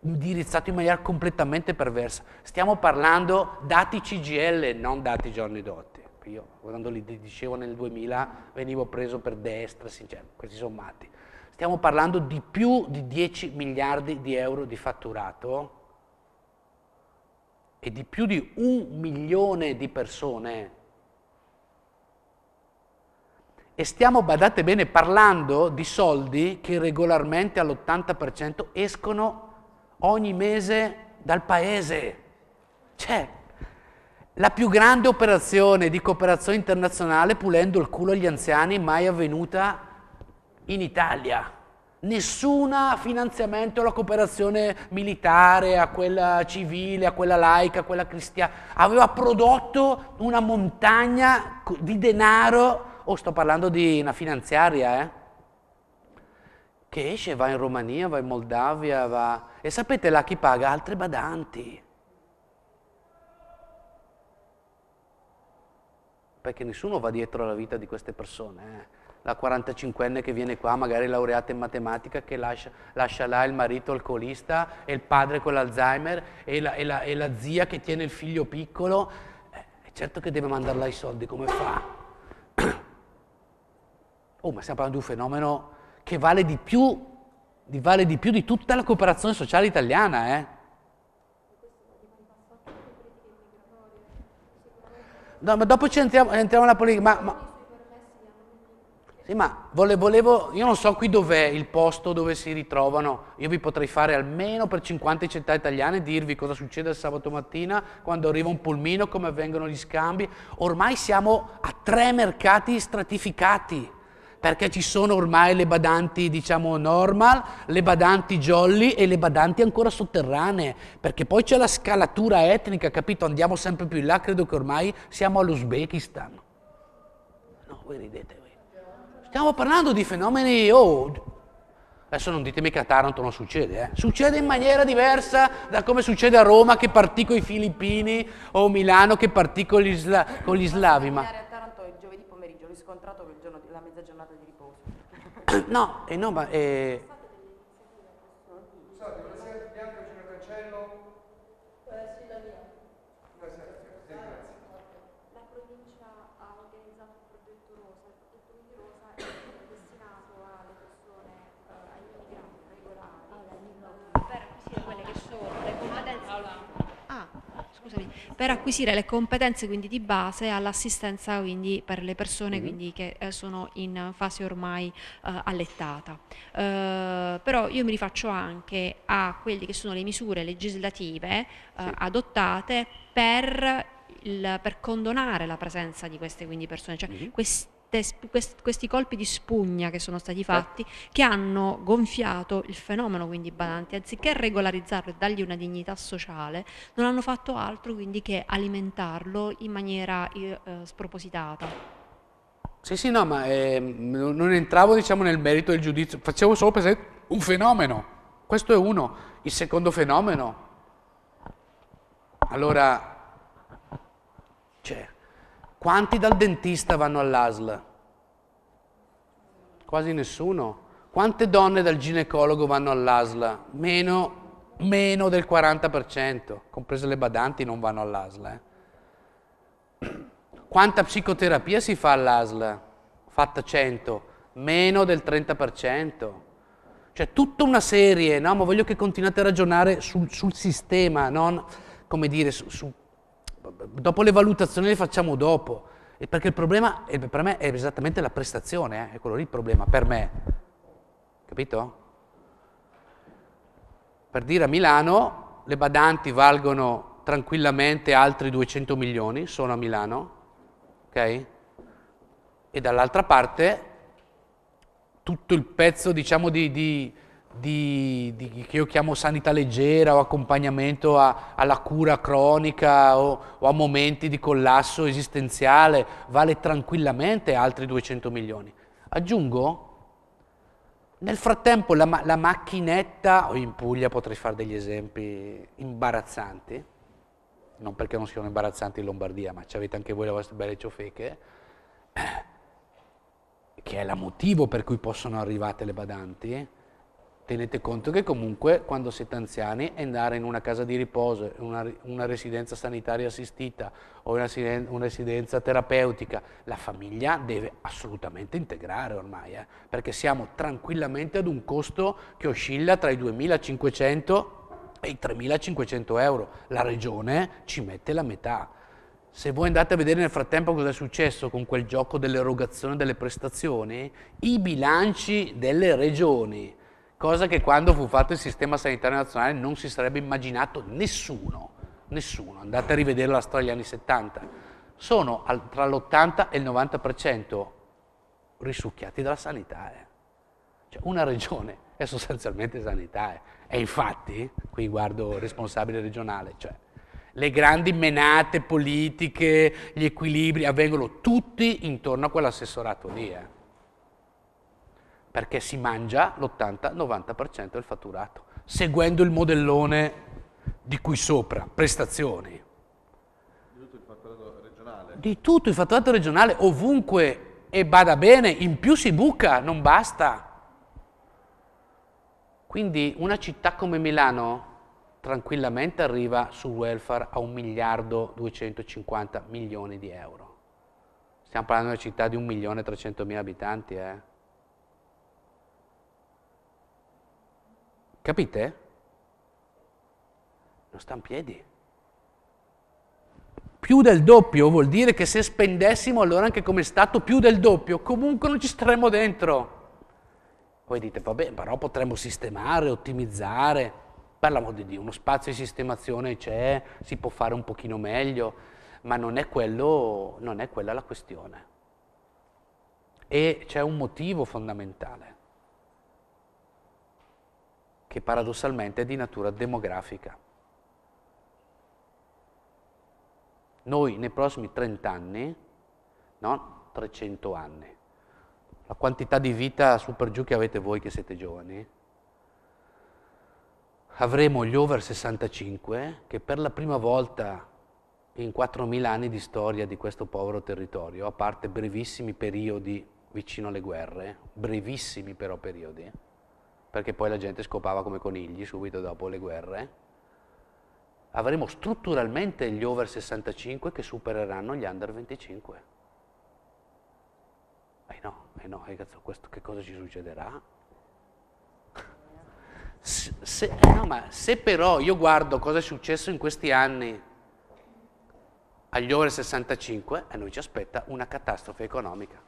indirizzato in maniera completamente perversa. Stiamo parlando dati CGL, non dati giorni dopo. Io quando li dicevo nel 2000 venivo preso per destra, cioè, questi sommati. Stiamo parlando di più di 10 miliardi di euro di fatturato e di più di un milione di persone. E stiamo, badate bene, parlando di soldi che regolarmente all'80% escono ogni mese dal paese. Cioè, la più grande operazione di cooperazione internazionale pulendo il culo agli anziani mai avvenuta in Italia. Nessun finanziamento alla cooperazione militare, a quella civile, a quella laica, a quella cristiana. Aveva prodotto una montagna di denaro, oh sto parlando di una finanziaria, eh? che esce, va in Romania, va in Moldavia, va... E sapete là chi paga? Altre badanti perché nessuno va dietro alla vita di queste persone. Eh. La 45enne che viene qua, magari laureata in matematica, che lascia, lascia là il marito alcolista e il padre con l'Alzheimer e la, e, la, e la, zia che tiene il figlio piccolo, eh, certo che deve mandarla i soldi, come fa? (coughs) Oh, ma stiamo parlando di un fenomeno che vale di più di, vale di più di tutta la cooperazione sociale italiana, eh? no, ma dopo ci entriamo, entriamo nella politica. Ma, ma... Sì, ma vole, volevo, io non so qui dov'è il posto dove si ritrovano, io vi potrei fare almeno per 50 città italiane dirvi cosa succede il sabato mattina quando arriva un pulmino, come avvengono gli scambi. Ormai siamo a tre mercati stratificati perché ci sono ormai le badanti, diciamo, normal, le badanti jolly e le badanti ancora sotterranee, perché poi c'è la scalatura etnica, capito? Andiamo sempre più in là, credo che ormai siamo all'Uzbekistan. No, voi ridete voi. Stiamo parlando di fenomeni, oh, Adesso non ditemi che a Taranto non succede, eh? succede in maniera diversa da come succede a Roma che partì con i filippini o Milano che partì con gli, sla- con gli slavi. Ma... no, eh, no ma eh, per acquisire le competenze quindi di base all'assistenza quindi per le persone mm-hmm. quindi che eh, sono in fase ormai eh, allettata. Eh, però io mi rifaccio anche a quelle che sono le misure legislative eh, sì. adottate per, il, per condonare la presenza di queste quindi persone, cioè mm. Mm-hmm. questi queste, questi colpi di spugna che sono stati eh. fatti, che hanno gonfiato il fenomeno, quindi Badanti, anziché regolarizzarlo e dargli una dignità sociale, non hanno fatto altro quindi che alimentarlo in maniera eh, spropositata. Sì, sì, no, ma eh, non entravo diciamo, nel merito del giudizio, facevo solo presente un fenomeno, questo è uno, il secondo fenomeno. Allora, cioè, quanti dal dentista vanno all'ASL? Quasi nessuno. Quante donne dal ginecologo vanno all'ASL? Meno, meno del 40%, comprese le badanti non vanno all'ASL. Eh. Quanta psicoterapia si fa all'ASL? Fatta 100, meno del 30%. Cioè tutta una serie, no? Ma voglio che continuate a ragionare sul, sul sistema, non come dire su, su dopo le valutazioni le facciamo dopo, perché il problema è, per me è esattamente la prestazione, eh? è quello lì il problema, per me, capito? Per dire a Milano le badanti valgono tranquillamente altri 200 milioni, sono a Milano, ok? E dall'altra parte tutto il pezzo diciamo di, di di, di, che io chiamo sanità leggera o accompagnamento a, alla cura cronica o, o, a momenti di collasso esistenziale vale tranquillamente altri 200 milioni. Aggiungo, nel frattempo la, la macchinetta, o in Puglia potrei fare degli esempi imbarazzanti, non perché non siano imbarazzanti in Lombardia, ma ci avete anche voi le vostre belle ciofeche, che è la motivo per cui possono arrivare le badanti, tenete conto che comunque quando siete anziani andare in una casa di riposo, una, una residenza sanitaria assistita o una, una, residenza terapeutica, la famiglia deve assolutamente integrare ormai, eh, perché siamo tranquillamente ad un costo che oscilla tra i 2.500 e i 3.500 euro. La regione ci mette la metà. Se voi andate a vedere nel frattempo cosa è successo con quel gioco dell'erogazione delle prestazioni, i bilanci delle regioni cosa che quando fu fatto il sistema sanitario nazionale non si sarebbe immaginato nessuno, nessuno. Andate a rivedere la storia degli anni 70. Sono al, tra l'80 e il 90% risucchiati dalla sanità. Eh. Cioè una regione è sostanzialmente sanitaria. Eh. E infatti, qui guardo responsabile regionale, cioè le grandi menate politiche, gli equilibri avvengono tutti intorno a quell'assessorato lì. Eh perché si mangia l'80-90% del fatturato, seguendo il modellone di qui sopra, prestazioni. Di tutto il fatturato regionale? Di tutto il fatturato regionale, ovunque, e bada bene, in più si buca, non basta. Quindi una città come Milano tranquillamente arriva sul welfare a 1 miliardo 250 milioni di euro. Stiamo parlando di una città di 1 milione 300 mila abitanti, eh? Capite? Non sta in piedi. Più del doppio vuol dire che se spendessimo allora anche come Stato più del doppio, comunque non ci staremmo dentro. Voi dite, vabbè, però potremmo sistemare, ottimizzare. Per l'amor di Dio, uno spazio di sistemazione c'è, si può fare un pochino meglio, ma non è, quello, non è quella la questione. E c'è un motivo fondamentale che paradossalmente è di natura demografica. Noi nei prossimi 30 anni, no, 300 anni, la quantità di vita su per giù che avete voi che siete giovani, avremo gli over 65 che per la prima volta in 4.000 anni di storia di questo povero territorio, a parte brevissimi periodi vicino alle guerre, brevissimi però periodi, perché poi la gente scopava come conigli subito dopo le guerre, avremo strutturalmente gli over 65 che supereranno gli under 25. E eh no, eh no, eh cazzo, questo, che cosa ci succederà? Se, se, eh no, se però io guardo cosa è successo in questi anni agli over 65, a eh, noi ci aspetta una catastrofe economica.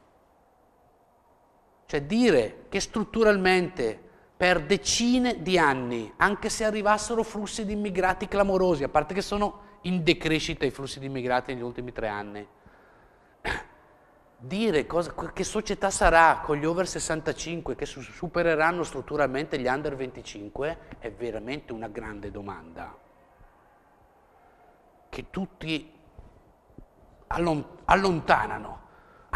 Cioè dire che strutturalmente per decine di anni, anche se arrivassero flussi di immigrati clamorosi, a parte che sono in decrescita i flussi di immigrati negli ultimi tre anni. (clears throat) Dire cosa, che società sarà con gli over 65 che supereranno strutturalmente gli under 25 è veramente una grande domanda. Che tutti allontanano.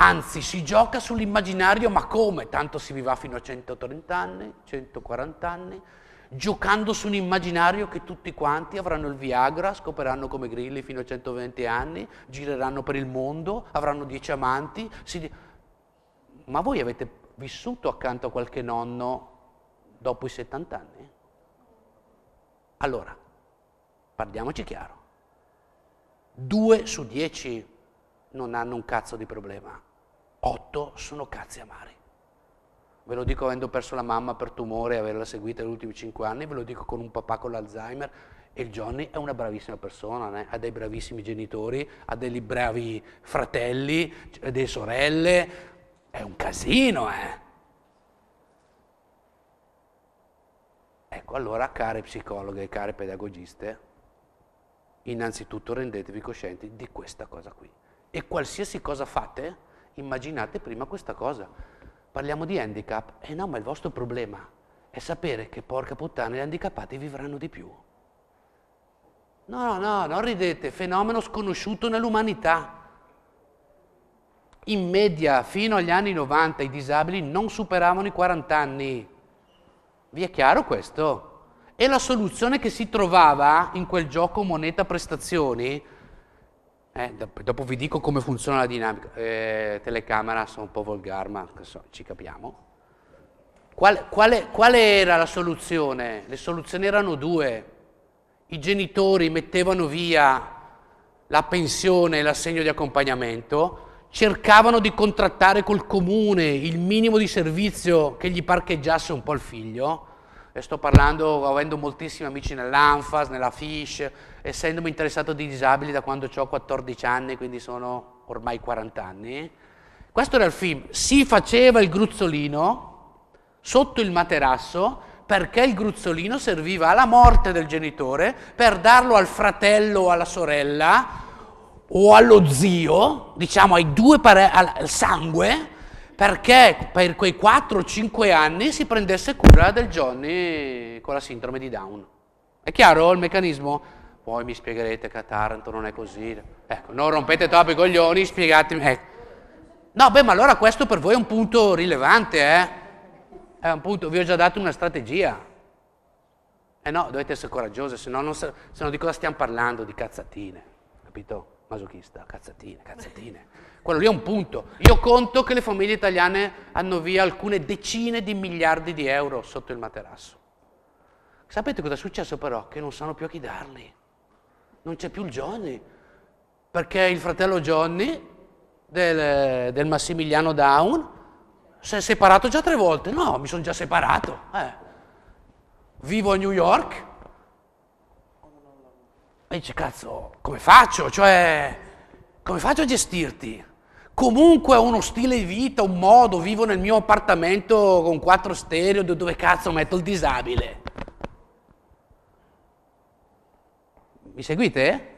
Anzi, si gioca sull'immaginario, ma come? Tanto si vivrà fino a 130 anni, 140 anni, giocando su un immaginario che tutti quanti avranno il Viagra, scoperanno come grilli fino a 120 anni, gireranno per il mondo, avranno 10 amanti. Si... Ma voi avete vissuto accanto a qualche nonno dopo i 70 anni? Allora, parliamoci chiaro. Due su dieci non hanno un cazzo di problema otto sono cazzi amari. Ve lo dico avendo perso la mamma per tumore e averla seguita negli ultimi cinque anni, ve lo dico con un papà con l'Alzheimer e il Johnny è una bravissima persona, né? Eh. ha dei bravissimi genitori, ha dei bravi fratelli, delle sorelle, è un casino, eh. Ecco, allora, care psicologhe e care pedagogiste, innanzitutto rendetevi coscienti di questa cosa qui. E qualsiasi cosa fate, immaginate prima questa cosa. Parliamo di handicap, eh no, ma il vostro problema è sapere che porca puttana gli handicappati vivranno di più. No, No, no, non ridete, fenomeno sconosciuto nell'umanità. In media, fino agli anni 90, i disabili non superavano i 40 anni. Vi è chiaro questo? E la soluzione che si trovava in quel gioco moneta prestazioni eh, dopo vi dico come funziona la dinamica. Eh, telecamera, sono un po' volgare, ma so, ci capiamo. Qual, quale, quale era la soluzione? Le soluzioni erano due. I genitori mettevano via la pensione e l'assegno di accompagnamento, cercavano di contrattare col comune il minimo di servizio che gli parcheggiasse un po' il figlio e sto parlando avendo moltissimi amici nell'ANFAS, nella FISH, essendomi interessato di disabili da quando ho 14 anni, quindi sono ormai 40 anni. Questo era il film, si faceva il gruzzolino sotto il materasso perché il gruzzolino serviva alla morte del genitore per darlo al fratello o alla sorella o allo zio, diciamo ai due pare- al sangue, perché per quei 4-5 anni si prendesse cura del Johnny con la sindrome di Down. È chiaro il meccanismo? Poi mi spiegherete che a Taranto non è così. Ecco, non rompete troppo i coglioni, spiegatemi. Ecco. No, beh, ma allora questo per voi è un punto rilevante, eh? È un punto, vi ho già dato una strategia. Eh no, dovete essere coraggiosi, se no, se, se no di cosa stiamo parlando? Di cazzatine, capito? Masochista, cazzatine, cazzatine. Quello lì è un punto. Io conto che le famiglie italiane hanno via alcune decine di miliardi di euro sotto il materasso. Sapete cosa è successo però? Che non sanno più a chi darli. Non c'è più il Johnny. Perché il fratello Johnny del, del Massimiliano Down si è separato già tre volte. No, mi sono già separato. Eh. Vivo a New York. E dice, cazzo, come faccio? Cioè, come faccio a gestirti? comunque ho uno stile di vita, un modo, vivo nel mio appartamento con quattro stereo dove cazzo metto il disabile. Mi seguite?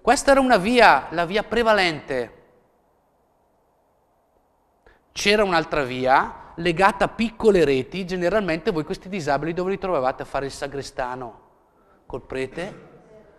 Questa era una via, la via prevalente. C'era un'altra via legata a piccole reti, generalmente voi questi disabili dove li trovavate a fare il sagrestano? Col prete?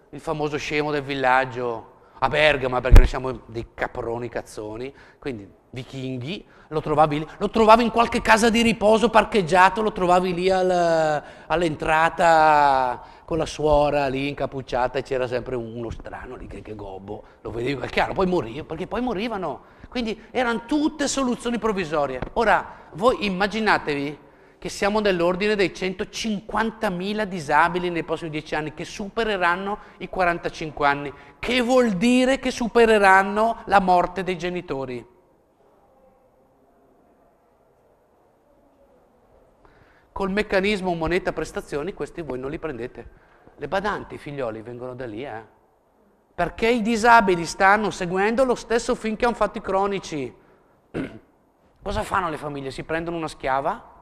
Il famoso scemo del villaggio, a Bergamo, eh, perché noi siamo dei caproni cazzoni, quindi vichinghi, lo trovavi, lì, lo trovavi in qualche casa di riposo parcheggiato, lo trovavi lì al, all'entrata con la suora lì incappucciata e c'era sempre uno strano lì che, che gobbo, lo vedevi, è chiaro, poi moriva, perché poi morivano. Quindi erano tutte soluzioni provvisorie. Ora, voi immaginatevi che siamo dell'ordine dei 150.000 disabili nei prossimi 10 anni, che supereranno i 45 anni, che vuol dire che supereranno la morte dei genitori. Col meccanismo moneta prestazioni questi voi non li prendete. Le badanti, i figlioli vengono da lì, eh? Perché i disabili stanno seguendo lo stesso finché hanno fatto i cronici. (clears throat) Cosa fanno le famiglie? Si prendono una schiava?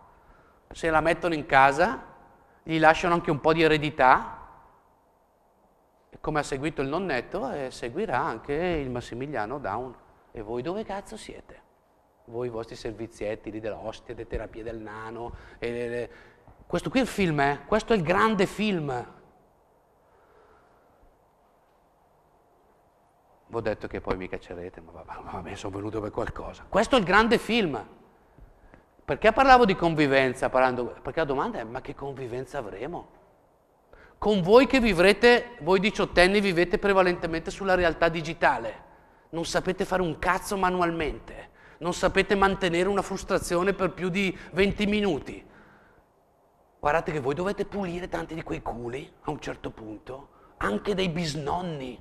se la mettono in casa, gli lasciano anche un po' di eredità, e come ha seguito il nonnetto, eh, seguirà anche il Massimiliano Down. E voi dove cazzo siete? Voi i vostri servizietti lì dell'ostia, delle terapie del nano. E le, le... Questo qui è il film, eh? questo è il grande film. Vi ho detto che poi mi caccerete, ma vabbè, sono venuto per qualcosa. Questo è il grande film. Perché parlavo di convivenza? Parlando, perché la domanda è ma che convivenza avremo? Con voi che vivrete, voi diciottenni vivete prevalentemente sulla realtà digitale, non sapete fare un cazzo manualmente, non sapete mantenere una frustrazione per più di 20 minuti. Guardate che voi dovete pulire tanti di quei culi a un certo punto, anche dei bisnonni.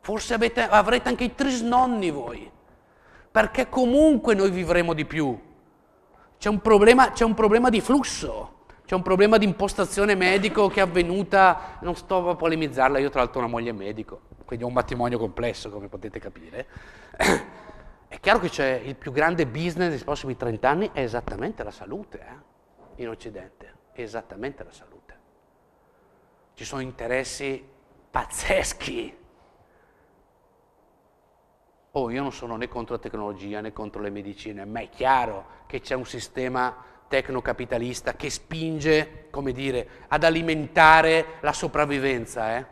Forse avete, avrete anche i trisnonni voi perché comunque noi vivremo di più. C'è un problema, c'è un problema di flusso. C'è un problema di impostazione medico che è avvenuta, non sto a polemizzarla, io tra l'altro ho una moglie medico, quindi ho un matrimonio complesso come potete capire. È chiaro che c'è il più grande business dei prossimi 30 anni è esattamente la salute eh? in Occidente, è esattamente la salute. Ci sono interessi pazzeschi Oh, io non sono né contro la tecnologia né contro le medicine, ma è chiaro che c'è un sistema tecnocapitalista che spinge, come dire, ad alimentare la sopravvivenza, eh?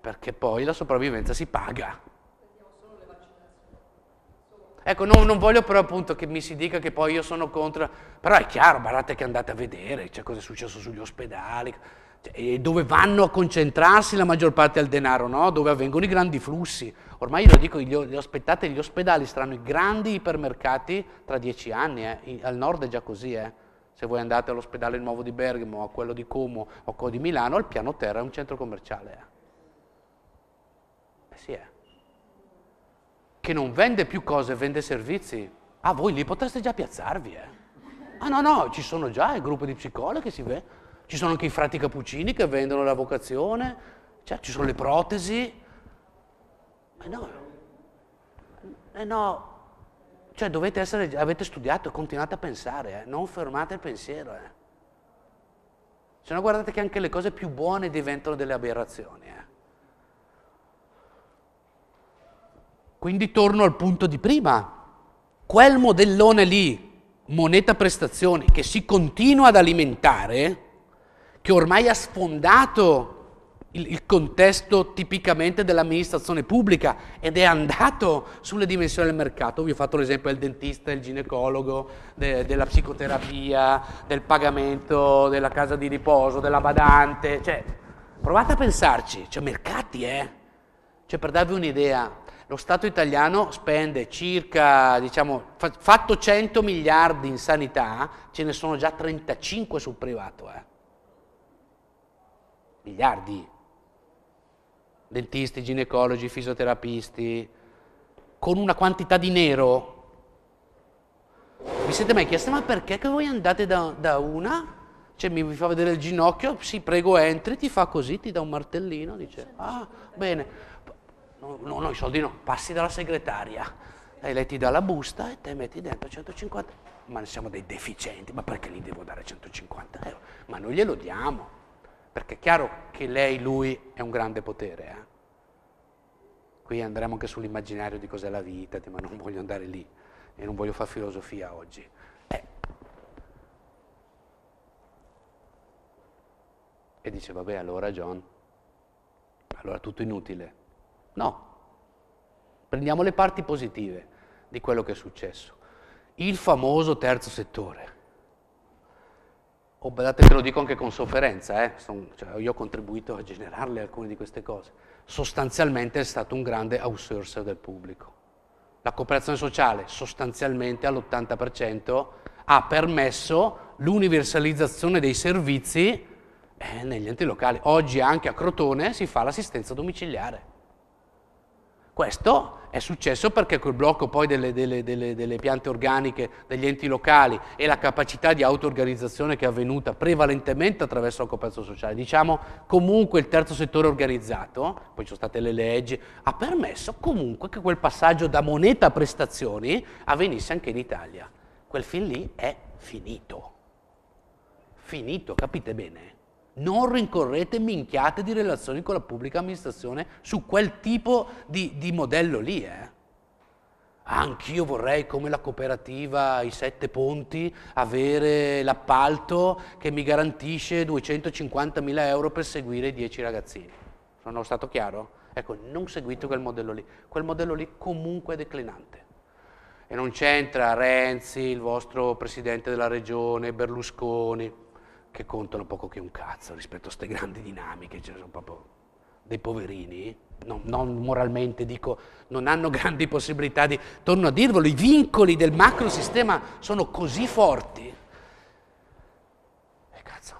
perché poi la sopravvivenza si paga. Ecco, non, non, voglio però appunto che mi si dica che poi io sono contro, però è chiaro, guardate che andate a vedere, cioè cosa è successo sugli ospedali e dove vanno a concentrarsi la maggior parte del denaro, no? dove avvengono i grandi flussi. Ormai io lo dico, gli, gli aspettate gli ospedali, saranno i grandi ipermercati tra dieci anni, eh? al nord è già così, eh? se voi andate all'ospedale nuovo di Bergamo, a quello di Como o a quello di Milano, il piano terra è un centro commerciale. Eh? Beh, sì, eh. Che non vende più cose, vende servizi. Ah, voi lì potreste già piazzarvi, eh. Ah no, no, ci sono già il gruppo di psicologi che si vende. Ci sono anche i frati cappuccini che vendono la vocazione, cioè, ci sono le protesi. Eh no, eh no. Cioè, dovete essere, avete studiato, e continuate a pensare, eh. non fermate il pensiero. Eh. Se no guardate che anche le cose più buone diventano delle aberrazioni. Eh. Quindi torno al punto di prima. Quel modellone lì, moneta prestazioni, che si continua ad alimentare, che ormai ha sfondato il, contesto tipicamente dell'amministrazione pubblica ed è andato sulle dimensioni del mercato. Vi ho fatto l'esempio del dentista, del ginecologo, de, della psicoterapia, del pagamento della casa di riposo, della badante. Cioè, provate a pensarci, cioè mercati, eh? Cioè, per darvi un'idea, lo Stato italiano spende circa, diciamo, fatto 100 miliardi in sanità, ce ne sono già 35 sul privato, eh? miliardi. Dentisti, ginecologi, fisioterapisti, con una quantità di nero. Vi siete mai chiesti, ma perché che voi andate da, da una? Cioè mi, mi fa vedere il ginocchio, sì prego entri, ti fa così, ti dà un martellino, dice, ah bene, no, no, i soldi no, passi dalla segretaria. E eh, lei ti dà la busta e te metti dentro 150. Ma siamo dei deficienti, ma perché gli devo dare 150 euro? Ma noi glielo diamo perché è chiaro che lei, lui è un grande potere. Eh? Qui andremo anche sull'immaginario di cos'è la vita, ma non voglio andare lì e non voglio fare filosofia oggi. Eh. E dice, vabbè, allora John, allora tutto inutile. No, prendiamo le parti positive di quello che è successo. Il famoso terzo settore Oh, badate che lo dico anche con sofferenza, eh? Sono, cioè, io ho contribuito a generarle alcune di queste cose. Sostanzialmente è stato un grande outsourcer del pubblico. La cooperazione sociale sostanzialmente all'80% ha permesso l'universalizzazione dei servizi eh, negli enti locali. Oggi anche a Crotone si fa l'assistenza domiciliare. Questo è successo perché quel blocco poi delle, delle, delle, delle piante organiche degli enti locali e la capacità di auto-organizzazione che è avvenuta prevalentemente attraverso la cooperazione sociale, diciamo comunque il terzo settore organizzato, poi ci sono state le leggi, ha permesso comunque che quel passaggio da moneta a prestazioni avvenisse anche in Italia. Quel fin lì è finito. Finito, capite bene? non rincorrete minchiate di relazioni con la pubblica amministrazione su quel tipo di, di modello lì. Eh. Anch'io vorrei, come la cooperativa I Sette Ponti, avere l'appalto che mi garantisce 250.000 euro per seguire i 10 ragazzini. Sono stato chiaro? Ecco, non seguite quel modello lì. Quel modello lì comunque è declinante. E non c'entra Renzi, il vostro presidente della regione, Berlusconi che contano poco che un cazzo rispetto a queste grandi dinamiche, cioè sono proprio dei poverini, non, non moralmente dico, non hanno (laughs) grandi possibilità di, torno a dirvelo, i vincoli del macro sistema sono così forti. E cazzo.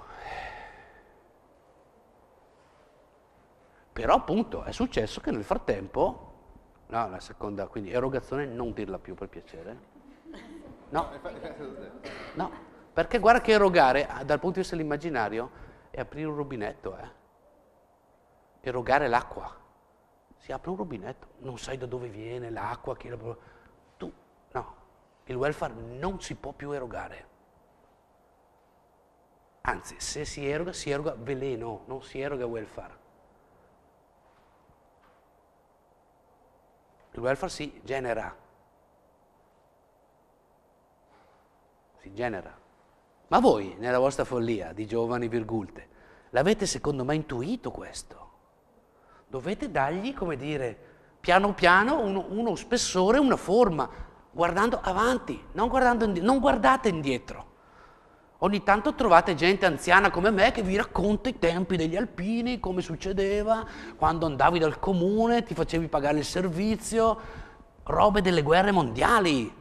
Però appunto è successo che nel frattempo, no, la seconda, quindi erogazione non dirla più per piacere. No, eh, eh, no. Perché guarda che erogare, ah, dal punto di vista dell'immaginario, è aprire un rubinetto, eh? erogare l'acqua. Si apre un rubinetto, non sai da dove viene l'acqua, chi la... tu, no, il welfare non si può più erogare. Anzi, se si eroga, si eroga veleno, non si eroga welfare. Il welfare si genera, si genera. Ma voi, nella vostra follia di giovani virgulte, l'avete secondo me intuito questo? Dovete dargli, come dire, piano piano uno, uno spessore, una forma, guardando avanti, non, guardando indietro, non guardate indietro. Ogni tanto trovate gente anziana come me che vi racconta i tempi degli alpini, come succedeva, quando andavi dal comune, ti facevi pagare il servizio, robe delle guerre mondiali.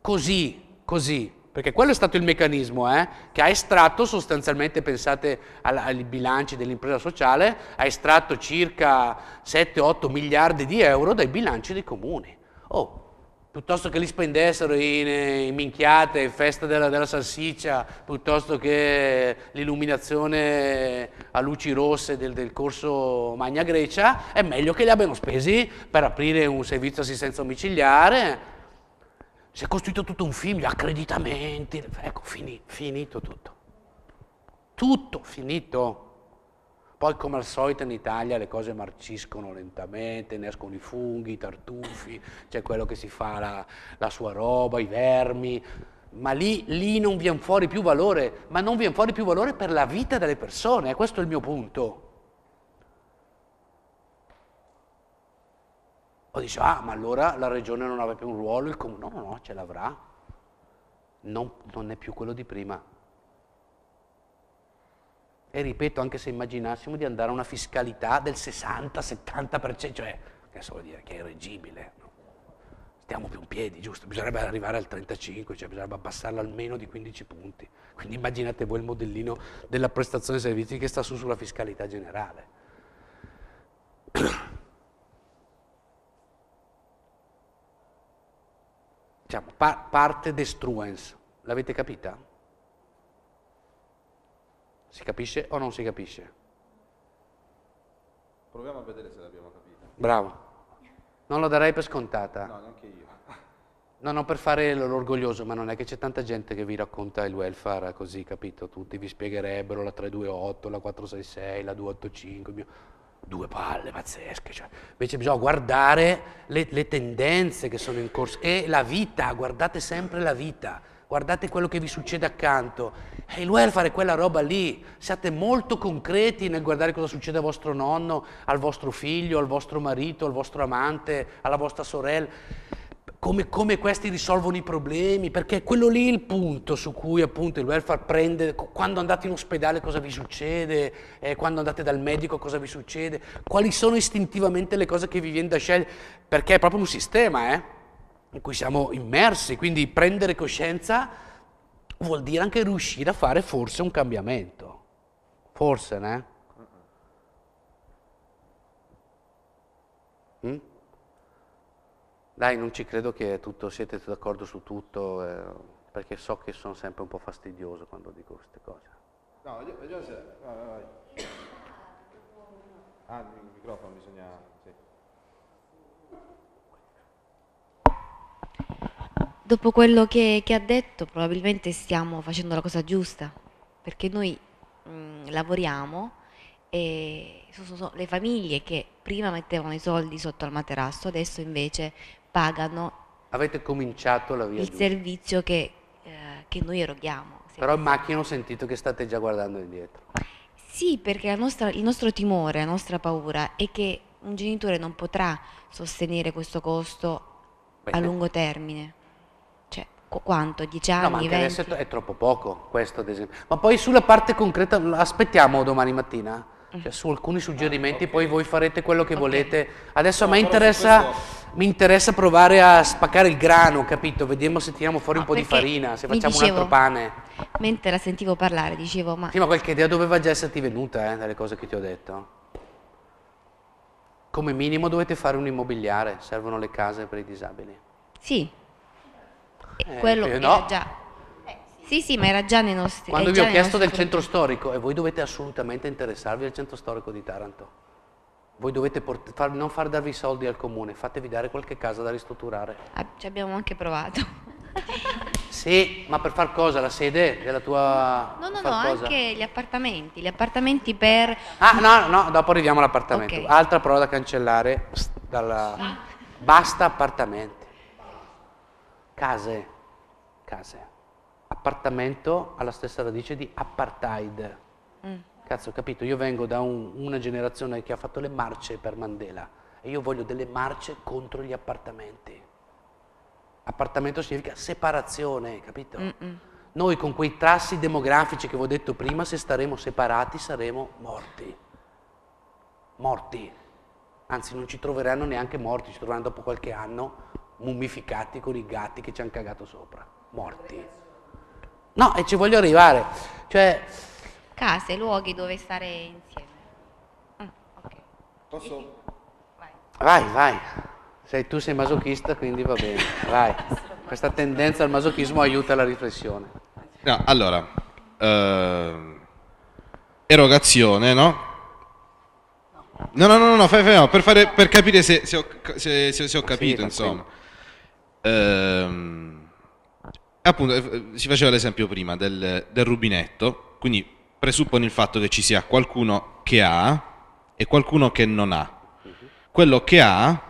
Così così, perché quello è stato il meccanismo eh, che ha estratto sostanzialmente, pensate ai bilanci dell'impresa sociale, ha estratto circa 7-8 miliardi di euro dai bilanci dei comuni. Oh, piuttosto che li spendessero in, eh, in minchiate, in festa della, della, salsiccia, piuttosto che l'illuminazione a luci rosse del, del, corso Magna Grecia, è meglio che li abbiano spesi per aprire un servizio assistenza domiciliare, si è costruito tutto un film, gli accreditamenti, ecco, fini, finito tutto. Tutto finito. Poi come al solito in Italia le cose marciscono lentamente, ne escono i funghi, i tartufi, c'è quello che si fa la, la sua roba, i vermi, ma lì, lì non viene fuori più valore, ma non viene fuori più valore per la vita delle persone, questo è il mio punto. O dice, ah, ma allora la regione non aveva più un ruolo, il comune, no, no, no, ce l'avrà. Non, non è più quello di prima. E ripeto, anche se immaginassimo di andare a una fiscalità del 60-70%, cioè, che so dire, che è irreggibile, no? stiamo più in piedi, giusto? Bisognerebbe arrivare al 35, cioè bisognerebbe abbassarlo almeno di 15 punti. Quindi immaginate voi il modellino della prestazione dei servizi che sta su sulla fiscalità generale. cioè par- parte destruens. L'avete capita? Si capisce o non si capisce? Proviamo a vedere se l'abbiamo capita. Bravo. Non lo darei per scontata. No, neanche io. No, (laughs) no, per fare l'orgoglioso, ma non è che c'è tanta gente che vi racconta il welfare così, capito? Tutti vi spiegherebbero la 328, la 466, la 285 due palle pazzesche. Cioè. Invece bisogna guardare le, le, tendenze che sono in corso e la vita, guardate sempre la vita, guardate quello che vi succede accanto. E il welfare è quella roba lì, siate molto concreti nel guardare cosa succede a vostro nonno, al vostro figlio, al vostro marito, al vostro amante, alla vostra sorella come, come, questi risolvono i problemi, perché è quello lì il punto su cui appunto il welfare prende, quando andate in ospedale cosa vi succede, eh, quando andate dal medico cosa vi succede, quali sono istintivamente le cose che vi viene da scegliere, perché è proprio un sistema eh, in cui siamo immersi, quindi prendere coscienza vuol dire anche riuscire a fare forse un cambiamento, forse, eh? Dai, non ci credo che tutto, siete d'accordo su tutto, eh, perché so che sono sempre un po' fastidioso quando dico queste cose. No, io, io se... vai, vai, vai. Ah, il microfono bisogna... Sì. Dopo quello che, che, ha detto, probabilmente stiamo facendo la cosa giusta, perché noi mh, mm, lavoriamo e sono, sono le famiglie che prima mettevano i soldi sotto al materasso, adesso invece pagano avete cominciato la via il giusta. servizio che, eh, che, noi eroghiamo. Però in macchina ho sentito che state già guardando indietro. Sì, perché nostra, il nostro timore, la nostra paura è che un genitore non potrà sostenere questo costo Bene. a lungo termine. Cioè, quanto? 10 anni? No, ma anche 20? adesso è troppo poco questo, ad esempio. Ma poi sulla parte concreta, aspettiamo domani mattina? Mm. Cioè, su alcuni ah, suggerimenti, ah, okay. poi voi farete quello che okay. volete. Adesso no, a me interessa mi interessa provare a spaccare il grano, capito? Vediamo se tiriamo fuori no, un po' di farina, se facciamo dicevo, un altro pane. Mentre la sentivo parlare, dicevo, ma... Sì, ma qualche idea doveva già esserti venuta, eh, dalle cose che ti ho detto. Come minimo dovete fare un immobiliare, servono le case per i disabili. Sì. Eh, quello che eh, no. già... sì. sì, ma era già nei nostri... Quando vi ho chiesto del centro storico, e voi dovete assolutamente interessarvi al centro storico di Taranto voi dovete far, non far darvi soldi al comune, fatevi dare qualche casa da ristrutturare. Ah, ci abbiamo anche provato. (laughs) sì, ma per far cosa? La sede della tua... No, no, no, cosa? anche gli appartamenti, gli appartamenti per... Ah, no, no, dopo arriviamo all'appartamento. Okay. Altra prova da cancellare dalla... Basta appartamenti. Case, case. Appartamento alla stessa radice di apartheid. Mm. Cazzo, ho capito, io vengo da un, una generazione che ha fatto le marce per Mandela e io voglio delle marce contro gli appartamenti. Appartamento significa separazione, capito? Mm -mm. Noi con quei tassi demografici che vi ho detto prima, se staremo separati saremo morti. Morti. Anzi, non ci troveranno neanche morti, ci troveranno dopo qualche anno mummificati con i gatti che ci hanno cagato sopra. Morti. No, e ci voglio arrivare. Cioè, case, luoghi dove stare insieme. Mm, okay. Posso? Vai. vai, vai. Sei, tu sei masochista, quindi va bene. Vai. Questa tendenza al masochismo aiuta la riflessione. No, allora, eh, erogazione, no? No, no, no, no, no fai, fai, no, per, fare, per, capire se, se, ho, se, se ho, capito, sì, insomma. Ehm, appunto, eh, si faceva l'esempio prima del, del rubinetto, quindi presuppone il fatto che ci sia qualcuno che ha e qualcuno che non ha. Quello che ha,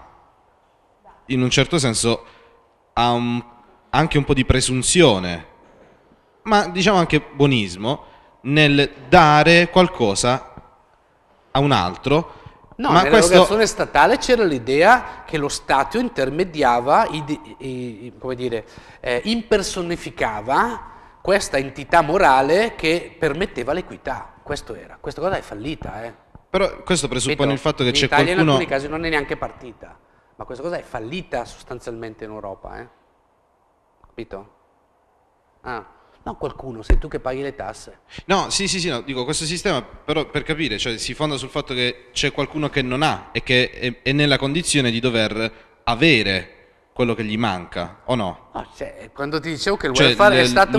in un certo senso, ha un, anche un po' di presunzione, ma diciamo anche buonismo, nel dare qualcosa a un altro. No, ma nella questo... statale c'era l'idea che lo Stato intermediava, i, i, come dire, eh, impersonificava questa entità morale che permetteva l'equità. Questo era. Questa cosa è fallita. Eh. Però questo presuppone Vedo, il fatto che c'è qualcuno... In Italia in alcuni casi non è neanche partita. Ma questa cosa è fallita sostanzialmente in Europa. Eh. Capito? Ah. No, qualcuno, sei tu che paghi le tasse. No, sì, sì, sì, no, dico, questo sistema, però per capire, cioè, si fonda sul fatto che c'è qualcuno che non ha e che è, è nella condizione di dover avere quello che gli manca, o no? Ah, cioè, quando ti dicevo che il cioè, welfare è stata,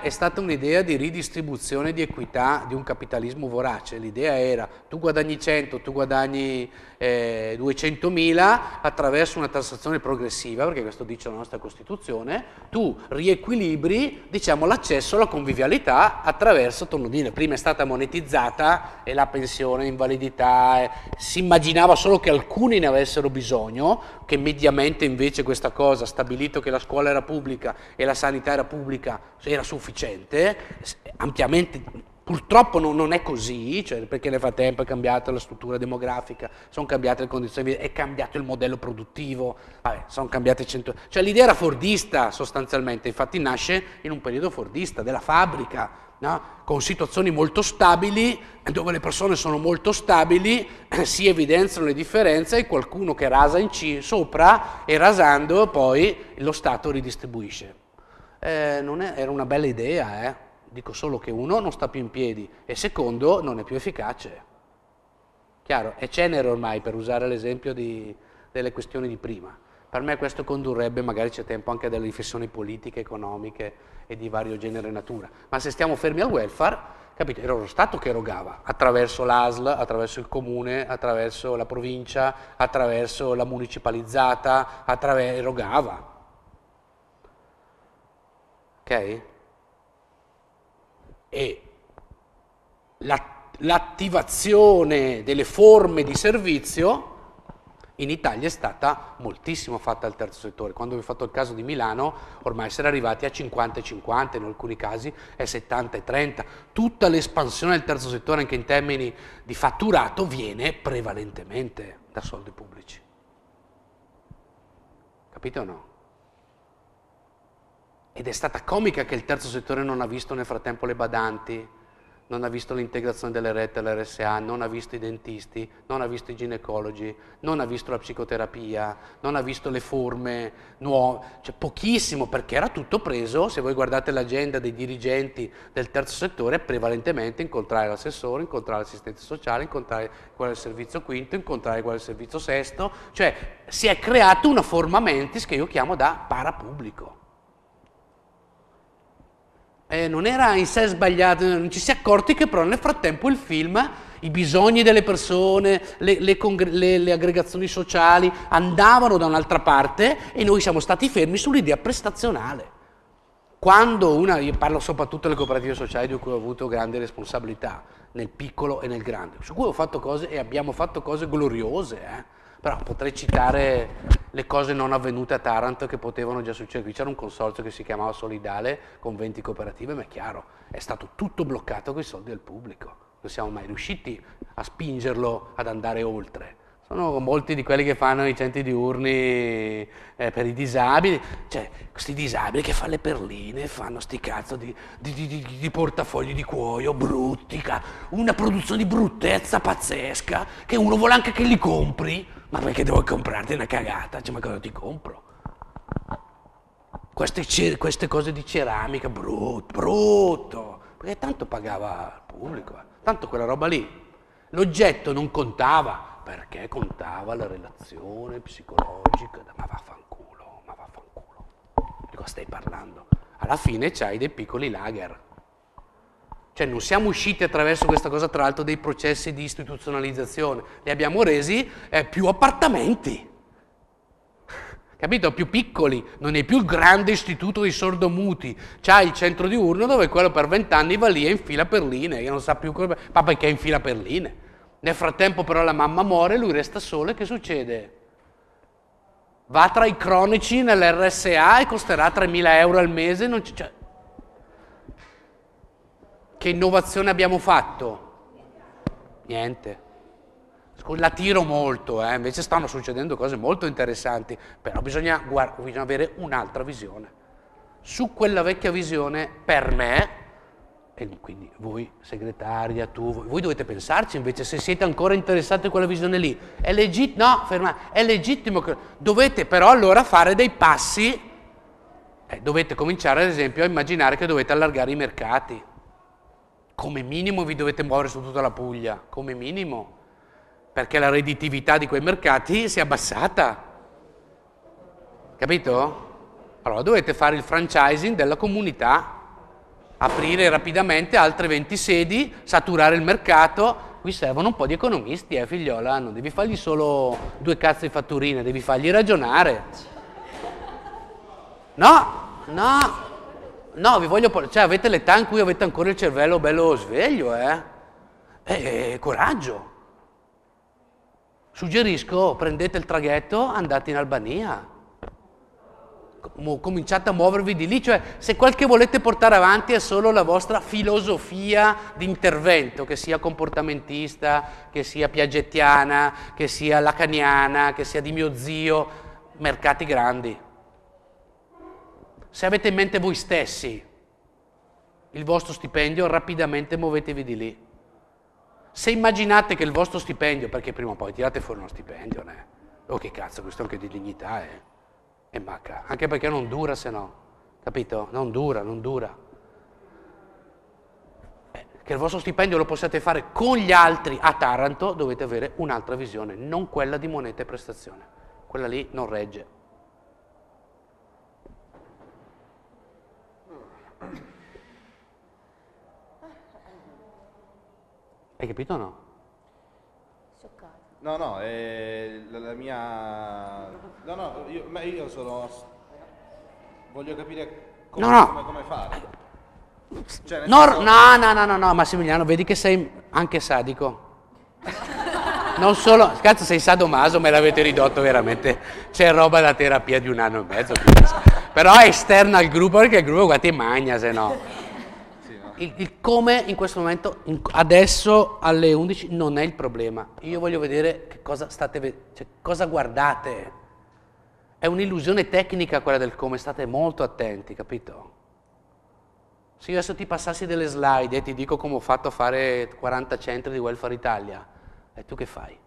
è, stata un'idea, di ridistribuzione di equità di un capitalismo vorace, l'idea era tu guadagni 100, tu guadagni eh, 200.000 attraverso una tassazione progressiva, perché questo dice la nostra Costituzione, tu riequilibri diciamo, l'accesso alla convivialità attraverso, torno a dire, prima è stata monetizzata e la pensione, invalidità, eh, si immaginava solo che alcuni ne avessero bisogno, che mediamente invece questa cosa, stabilito che la scuola scuola era pubblica e la sanità era pubblica era sufficiente, ampiamente purtroppo non, non è così, cioè perché nel frattempo è cambiata la struttura demografica, sono cambiate le condizioni, è cambiato il modello produttivo, vabbè, sono cambiate cento... Cioè l'idea era fordista sostanzialmente, infatti nasce in un periodo fordista, della fabbrica, no? con situazioni molto stabili, dove le persone sono molto stabili, (clears throat) si evidenziano le differenze e qualcuno che rasa in C sopra e rasando poi lo Stato ridistribuisce. Eh, è, era una bella idea, eh? dico solo che uno non sta più in piedi e secondo non è più efficace. Chiaro, è cenere ormai per usare l'esempio di, delle questioni di prima. Per me questo condurrebbe, magari c'è tempo, anche a delle riflessioni politiche, economiche e di vario genere e natura. Ma se stiamo fermi al welfare, capito, era lo Stato che erogava, attraverso l'ASL, attraverso il comune, attraverso la provincia, attraverso la municipalizzata, attraver- erogava. Ok? E l'attivazione delle forme di servizio in Italia è stata moltissimo fatta al terzo settore. Quando vi ho fatto il caso di Milano, ormai si era arrivati a 50-50, in alcuni casi è 70-30. Tutta l'espansione del terzo settore, anche in termini di fatturato, viene prevalentemente da soldi pubblici. Capite o no? Ed è stata comica che il terzo settore non ha visto nel frattempo le badanti, non ha visto l'integrazione delle rette all'RSA, non ha visto i dentisti, non ha visto i ginecologi, non ha visto la psicoterapia, non ha visto le forme nuove, cioè pochissimo perché era tutto preso, se voi guardate l'agenda dei dirigenti del terzo settore, prevalentemente incontrare l'assessore, incontrare l'assistente sociale, incontrare è il servizio quinto, incontrare è il servizio sesto, cioè si è creata una forma mentis che io chiamo da parapubblico eh, non era in sé sbagliato, non ci si è accorti che però nel frattempo il film, i bisogni delle persone, le, le, congre- le, le aggregazioni sociali andavano da un'altra parte e noi siamo stati fermi sull'idea prestazionale. Quando una, io parlo soprattutto delle cooperative sociali di cui ho avuto grande responsabilità, nel piccolo e nel grande, su cui ho fatto cose e abbiamo fatto cose gloriose. Eh? però potrei citare le cose non avvenute a Taranto che potevano già succedere. Qui c'era un consorzio che si chiamava Solidale con 20 cooperative, ma è chiaro, è stato tutto bloccato con i soldi del pubblico. Non siamo mai riusciti a spingerlo ad andare oltre sono molti di quelli che fanno i centri diurni eh, per i disabili, cioè questi disabili che fanno le perline, fanno sti cazzo di, di, di, di portafogli di cuoio brutti, una produzione di bruttezza pazzesca che uno vuole anche che li compri, ma perché devo comprarti una cagata? Cioè ma cosa ti compro? Queste, queste cose di ceramica, brutto, brutto, perché tanto pagava il pubblico, eh. tanto quella roba lì, l'oggetto non contava, perché contava la relazione psicologica, ma vaffanculo, ma vaffanculo, di cosa stai parlando? Alla fine c'hai dei piccoli lager, cioè non siamo usciti attraverso questa cosa, tra l'altro, dei processi di istituzionalizzazione, li abbiamo resi eh, più appartamenti, (laughs) capito? Più piccoli, non è più il grande istituto dei sordomuti, c'hai il centro diurno dove quello per vent'anni va lì e infila perline, che non sa più come... ma perché infila perline? Nel frattempo però la mamma muore, lui resta solo e che succede? Va tra i cronici nell'RSA e costerà 3.000 euro al mese. Cioè. Che innovazione abbiamo fatto? Niente. La tiro molto, eh. invece stanno succedendo cose molto interessanti, però bisogna, guard- bisogna avere un'altra visione. Su quella vecchia visione, per me, e quindi voi, segretaria, tu, voi, dovete pensarci invece se siete ancora interessati a quella visione lì. È legittimo, no, ferma, è legittimo, che, dovete però allora fare dei passi, eh, dovete cominciare ad esempio a immaginare che dovete allargare i mercati. Come minimo vi dovete muovere su tutta la Puglia, come minimo, perché la redditività di quei mercati si è abbassata. Capito? Allora dovete fare il franchising della comunità aprire rapidamente altre 20 sedi, saturare il mercato. Qui servono un po' di economisti, eh figliola, non devi fargli solo due cazzo di fatturine, devi fargli ragionare. No, no, no, vi voglio... Cioè avete l'età in cui avete ancora il cervello bello sveglio, eh? eh, eh coraggio. Suggerisco, prendete il traghetto, andate in Albania cominciate a muovervi di lì, cioè se quel che volete portare avanti è solo la vostra filosofia di intervento, che sia comportamentista, che sia piagettiana, che sia lacaniana, che sia di mio zio, mercati grandi. Se avete in mente voi stessi il vostro stipendio, rapidamente muovetevi di lì. Se immaginate che il vostro stipendio, perché prima o poi tirate fuori uno stipendio, né? oh che cazzo, questo è anche di dignità, eh e manca, anche perché non dura se no, capito? Non dura, non dura. Eh, che il vostro stipendio lo possiate fare con gli altri a Taranto, dovete avere un'altra visione, non quella di moneta e prestazione. Quella lì non regge. Hai capito o no? No, no, è la, la mia... No, no, io, ma io sono... Voglio capire come, no, no. come, come fare. Cioè, no, no, no, no, no, no, Massimiliano, vedi che sei anche sadico. Non solo, cazzo sei sadomaso, me l'avete ridotto veramente. C'è roba da terapia di un anno e mezzo. Però è esterna al gruppo perché il gruppo qua ti magna, se no il, il, come in questo momento, in, adesso alle 11 non è il problema. Io voglio vedere che cosa state vedendo, cioè, cosa guardate. È un'illusione tecnica quella del come, state molto attenti, capito? Se io adesso ti passassi delle slide e ti dico come ho fatto a fare 40 centri di Welfare Italia, e eh, tu che fai?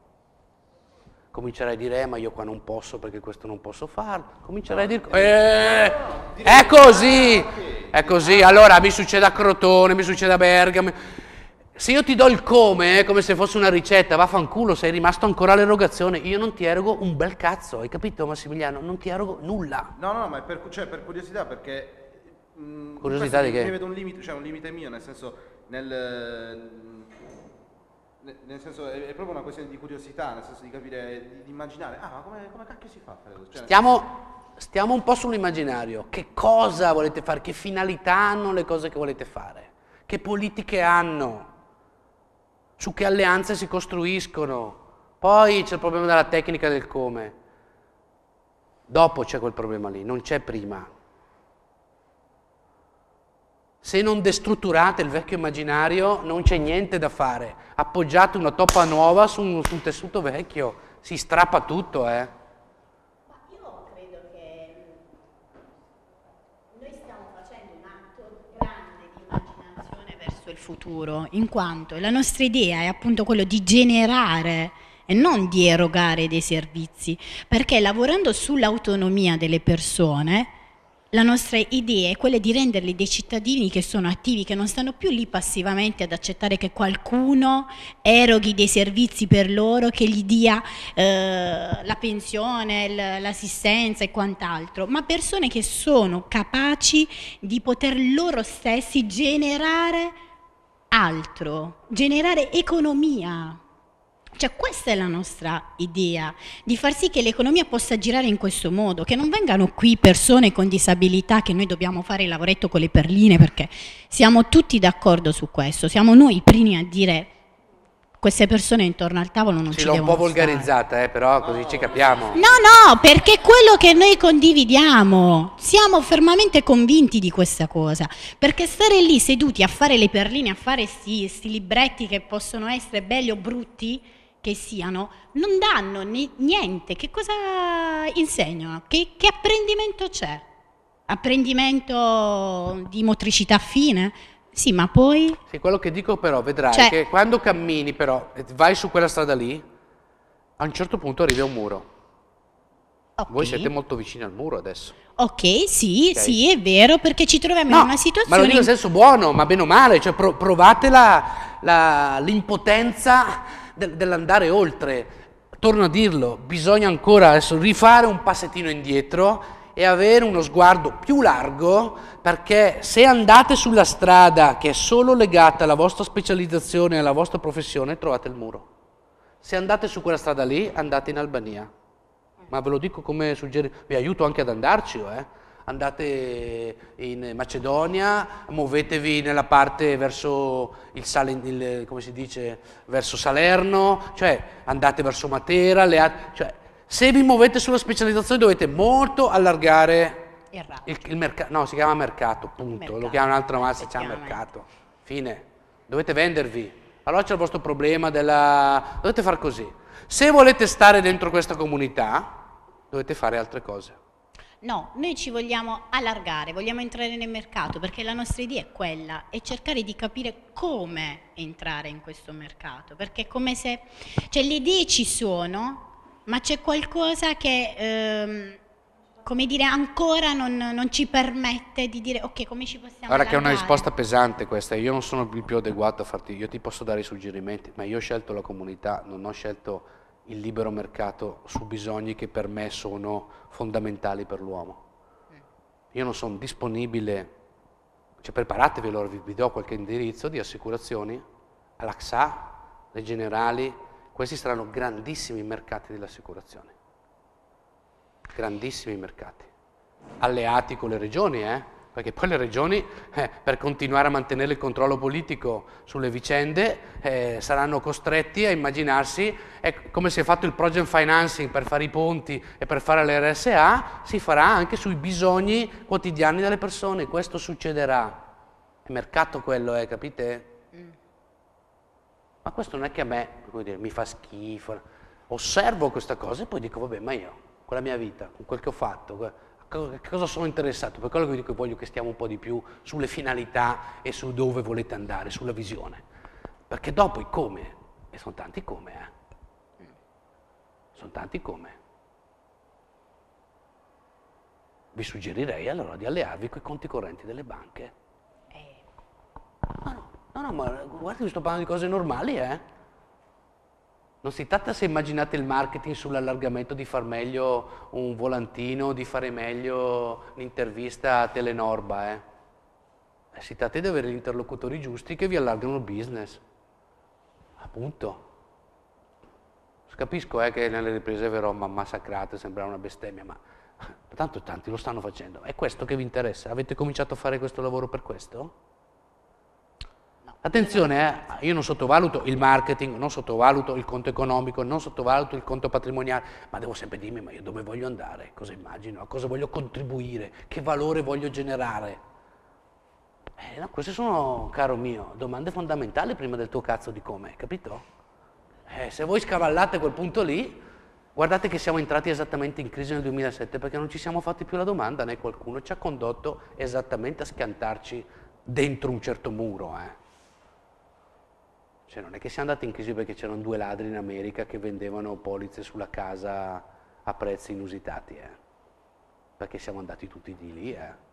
comincerai a dire eh, ma io qua non posso perché questo non posso farlo, comincerai a dire eh, è così, è così, allora mi succede a Crotone, mi succede a Bergamo. Se io ti do il come, eh, come se fosse una ricetta, vaffanculo, sei rimasto ancora all'erogazione, io non ti erogo un bel cazzo, hai capito Massimiliano? Non ti erogo nulla. No, no, ma è per, cioè, per curiosità, perché... Mh, mm, curiosità di che? Io vedo un limite, cioè un limite mio, nel senso, nel nel senso è, è, proprio una questione di curiosità, nel senso di capire, di, di immaginare, ah ma come, come cacchio si fa Cioè, stiamo, stiamo, un po' sull'immaginario, che cosa volete fare, che finalità hanno le cose che volete fare, che politiche hanno, su che alleanze si costruiscono, poi c'è il problema della tecnica del come, dopo c'è quel problema lì, non c'è prima. Se non destrutturate il vecchio immaginario non c'è niente da fare. Appoggiate una toppa nuova su un, su un tessuto vecchio, si strappa tutto, eh. il futuro, in quanto la nostra idea è appunto quello di generare e non di erogare dei servizi, perché lavorando sull'autonomia delle persone la nostra idea è quella di renderli dei cittadini che sono attivi, che non stanno più lì passivamente ad accettare che qualcuno eroghi dei servizi per loro, che gli dia eh, la pensione, l'assistenza e quant'altro, ma persone che sono capaci di poter loro stessi generare altro, generare economia cioè questa è la nostra idea, di far sì che l'economia possa girare in questo modo, che non vengano qui persone con disabilità che noi dobbiamo fare il lavoretto con le perline, perché siamo tutti d'accordo su questo, siamo noi i primi a dire queste persone intorno al tavolo non sì, ci devono stare. un po' volgarizzata, eh, però così oh. ci capiamo. No, no, perché quello che noi condividiamo, siamo fermamente convinti di questa cosa, perché stare lì seduti a fare le perline, a fare questi libretti che possono essere belli o brutti, che siano non danno niente. Che cosa insegnano? Che, che apprendimento c'è? Apprendimento di motricità fine? Sì, ma poi... Sì, quello che dico però, vedrai cioè... che quando cammini però, vai su quella strada lì, a un certo punto arrivi a un muro. Okay. Voi siete molto vicini al muro adesso. Ok, sì, okay. sì, è vero, perché ci troviamo no, in una situazione... Ma lo dico in senso buono, ma bene o male, cioè provate la, la, l'impotenza dell'andare oltre. Torno a dirlo, bisogna ancora adesso rifare un passettino indietro e avere uno sguardo più largo perché se andate sulla strada che è solo legata alla vostra specializzazione e alla vostra professione trovate il muro. Se andate su quella strada lì andate in Albania. Ma ve lo dico come suggerimento, vi aiuto anche ad andarci, eh? andate in Macedonia, muovetevi nella parte verso, il Sale, il, dice, verso Salerno, cioè andate verso Matera, le, cioè, se vi muovete sulla specializzazione dovete molto allargare il, il, il mercato, no si chiama mercato, punto, mercato. lo chiama un'altra massa, si chiama mercato, fine, dovete vendervi. Allora c'è il vostro problema della... dovete far così. Se volete stare dentro questa comunità, dovete fare altre cose. No, noi ci vogliamo allargare, vogliamo entrare nel mercato perché la nostra idea è quella, è cercare di capire come entrare in questo mercato, perché è come se, cioè le idee ci sono, ma c'è qualcosa che, ehm, come dire, ancora non, non, ci permette di dire ok, come ci possiamo... Guarda che è una risposta pesante questa, io non sono il più adeguato a farti, io ti posso dare i suggerimenti, ma io ho scelto la comunità, non ho scelto il libero mercato su bisogni che per me sono fondamentali per l'uomo. Io non sono disponibile, cioè preparatevi allora, vi, vi do qualche indirizzo di assicurazioni, all'AXA, le generali, questi saranno grandissimi mercati dell'assicurazione, grandissimi mercati, alleati con le regioni, eh? perché poi le regioni eh, per continuare a mantenere il controllo politico sulle vicende eh, saranno costretti a immaginarsi, eh, come si è fatto il project financing per fare i ponti e per fare le RSA, si farà anche sui bisogni quotidiani delle persone, questo succederà. È mercato quello, eh, capite? Mm. Ma questo non è che a me dire, mi fa schifo, osservo questa cosa e poi dico vabbè ma io, con la mia vita, con quel che ho fatto che cosa sono interessato? Per quello che vi dico voglio che stiamo un po' di più sulle finalità e su dove volete andare, sulla visione. Perché dopo i come, e sono tanti come, eh? Sono tanti come. Vi suggerirei allora di allearvi con i conti correnti delle banche. No, eh. ah, no, no, ma guarda, che sto parlando di cose normali, eh? Non si tratta se immaginate il marketing sull'allargamento di far meglio un volantino, di fare meglio l'intervista a Telenorba. Eh. eh. Si tratta di avere gli interlocutori giusti che vi allargano il business. Appunto. Capisco eh, che nelle riprese verrò massacrato, sembrava una bestemmia, ma tanto tanti lo stanno facendo. È questo che vi interessa? Avete cominciato a fare questo lavoro per questo? Attenzione, eh, io non sottovaluto il marketing, non sottovaluto il conto economico, non sottovaluto il conto patrimoniale, ma devo sempre dirmi ma io dove voglio andare, cosa immagino, a cosa voglio contribuire, che valore voglio generare. Eh, no, queste sono, caro mio, domande fondamentali prima del tuo cazzo di come, capito? Eh, se voi scavallate quel punto lì, guardate che siamo entrati esattamente in crisi nel 2007 perché non ci siamo fatti più la domanda né qualcuno ci ha condotto esattamente a schiantarci dentro un certo muro. Eh. Cioè non è che siamo andati in crisi perché c'erano due ladri in America che vendevano polizze sulla casa a prezzi inusitati, eh? perché siamo andati tutti di lì. Eh?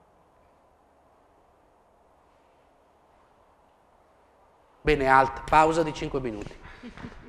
Bene, alt, pausa di 5 minuti.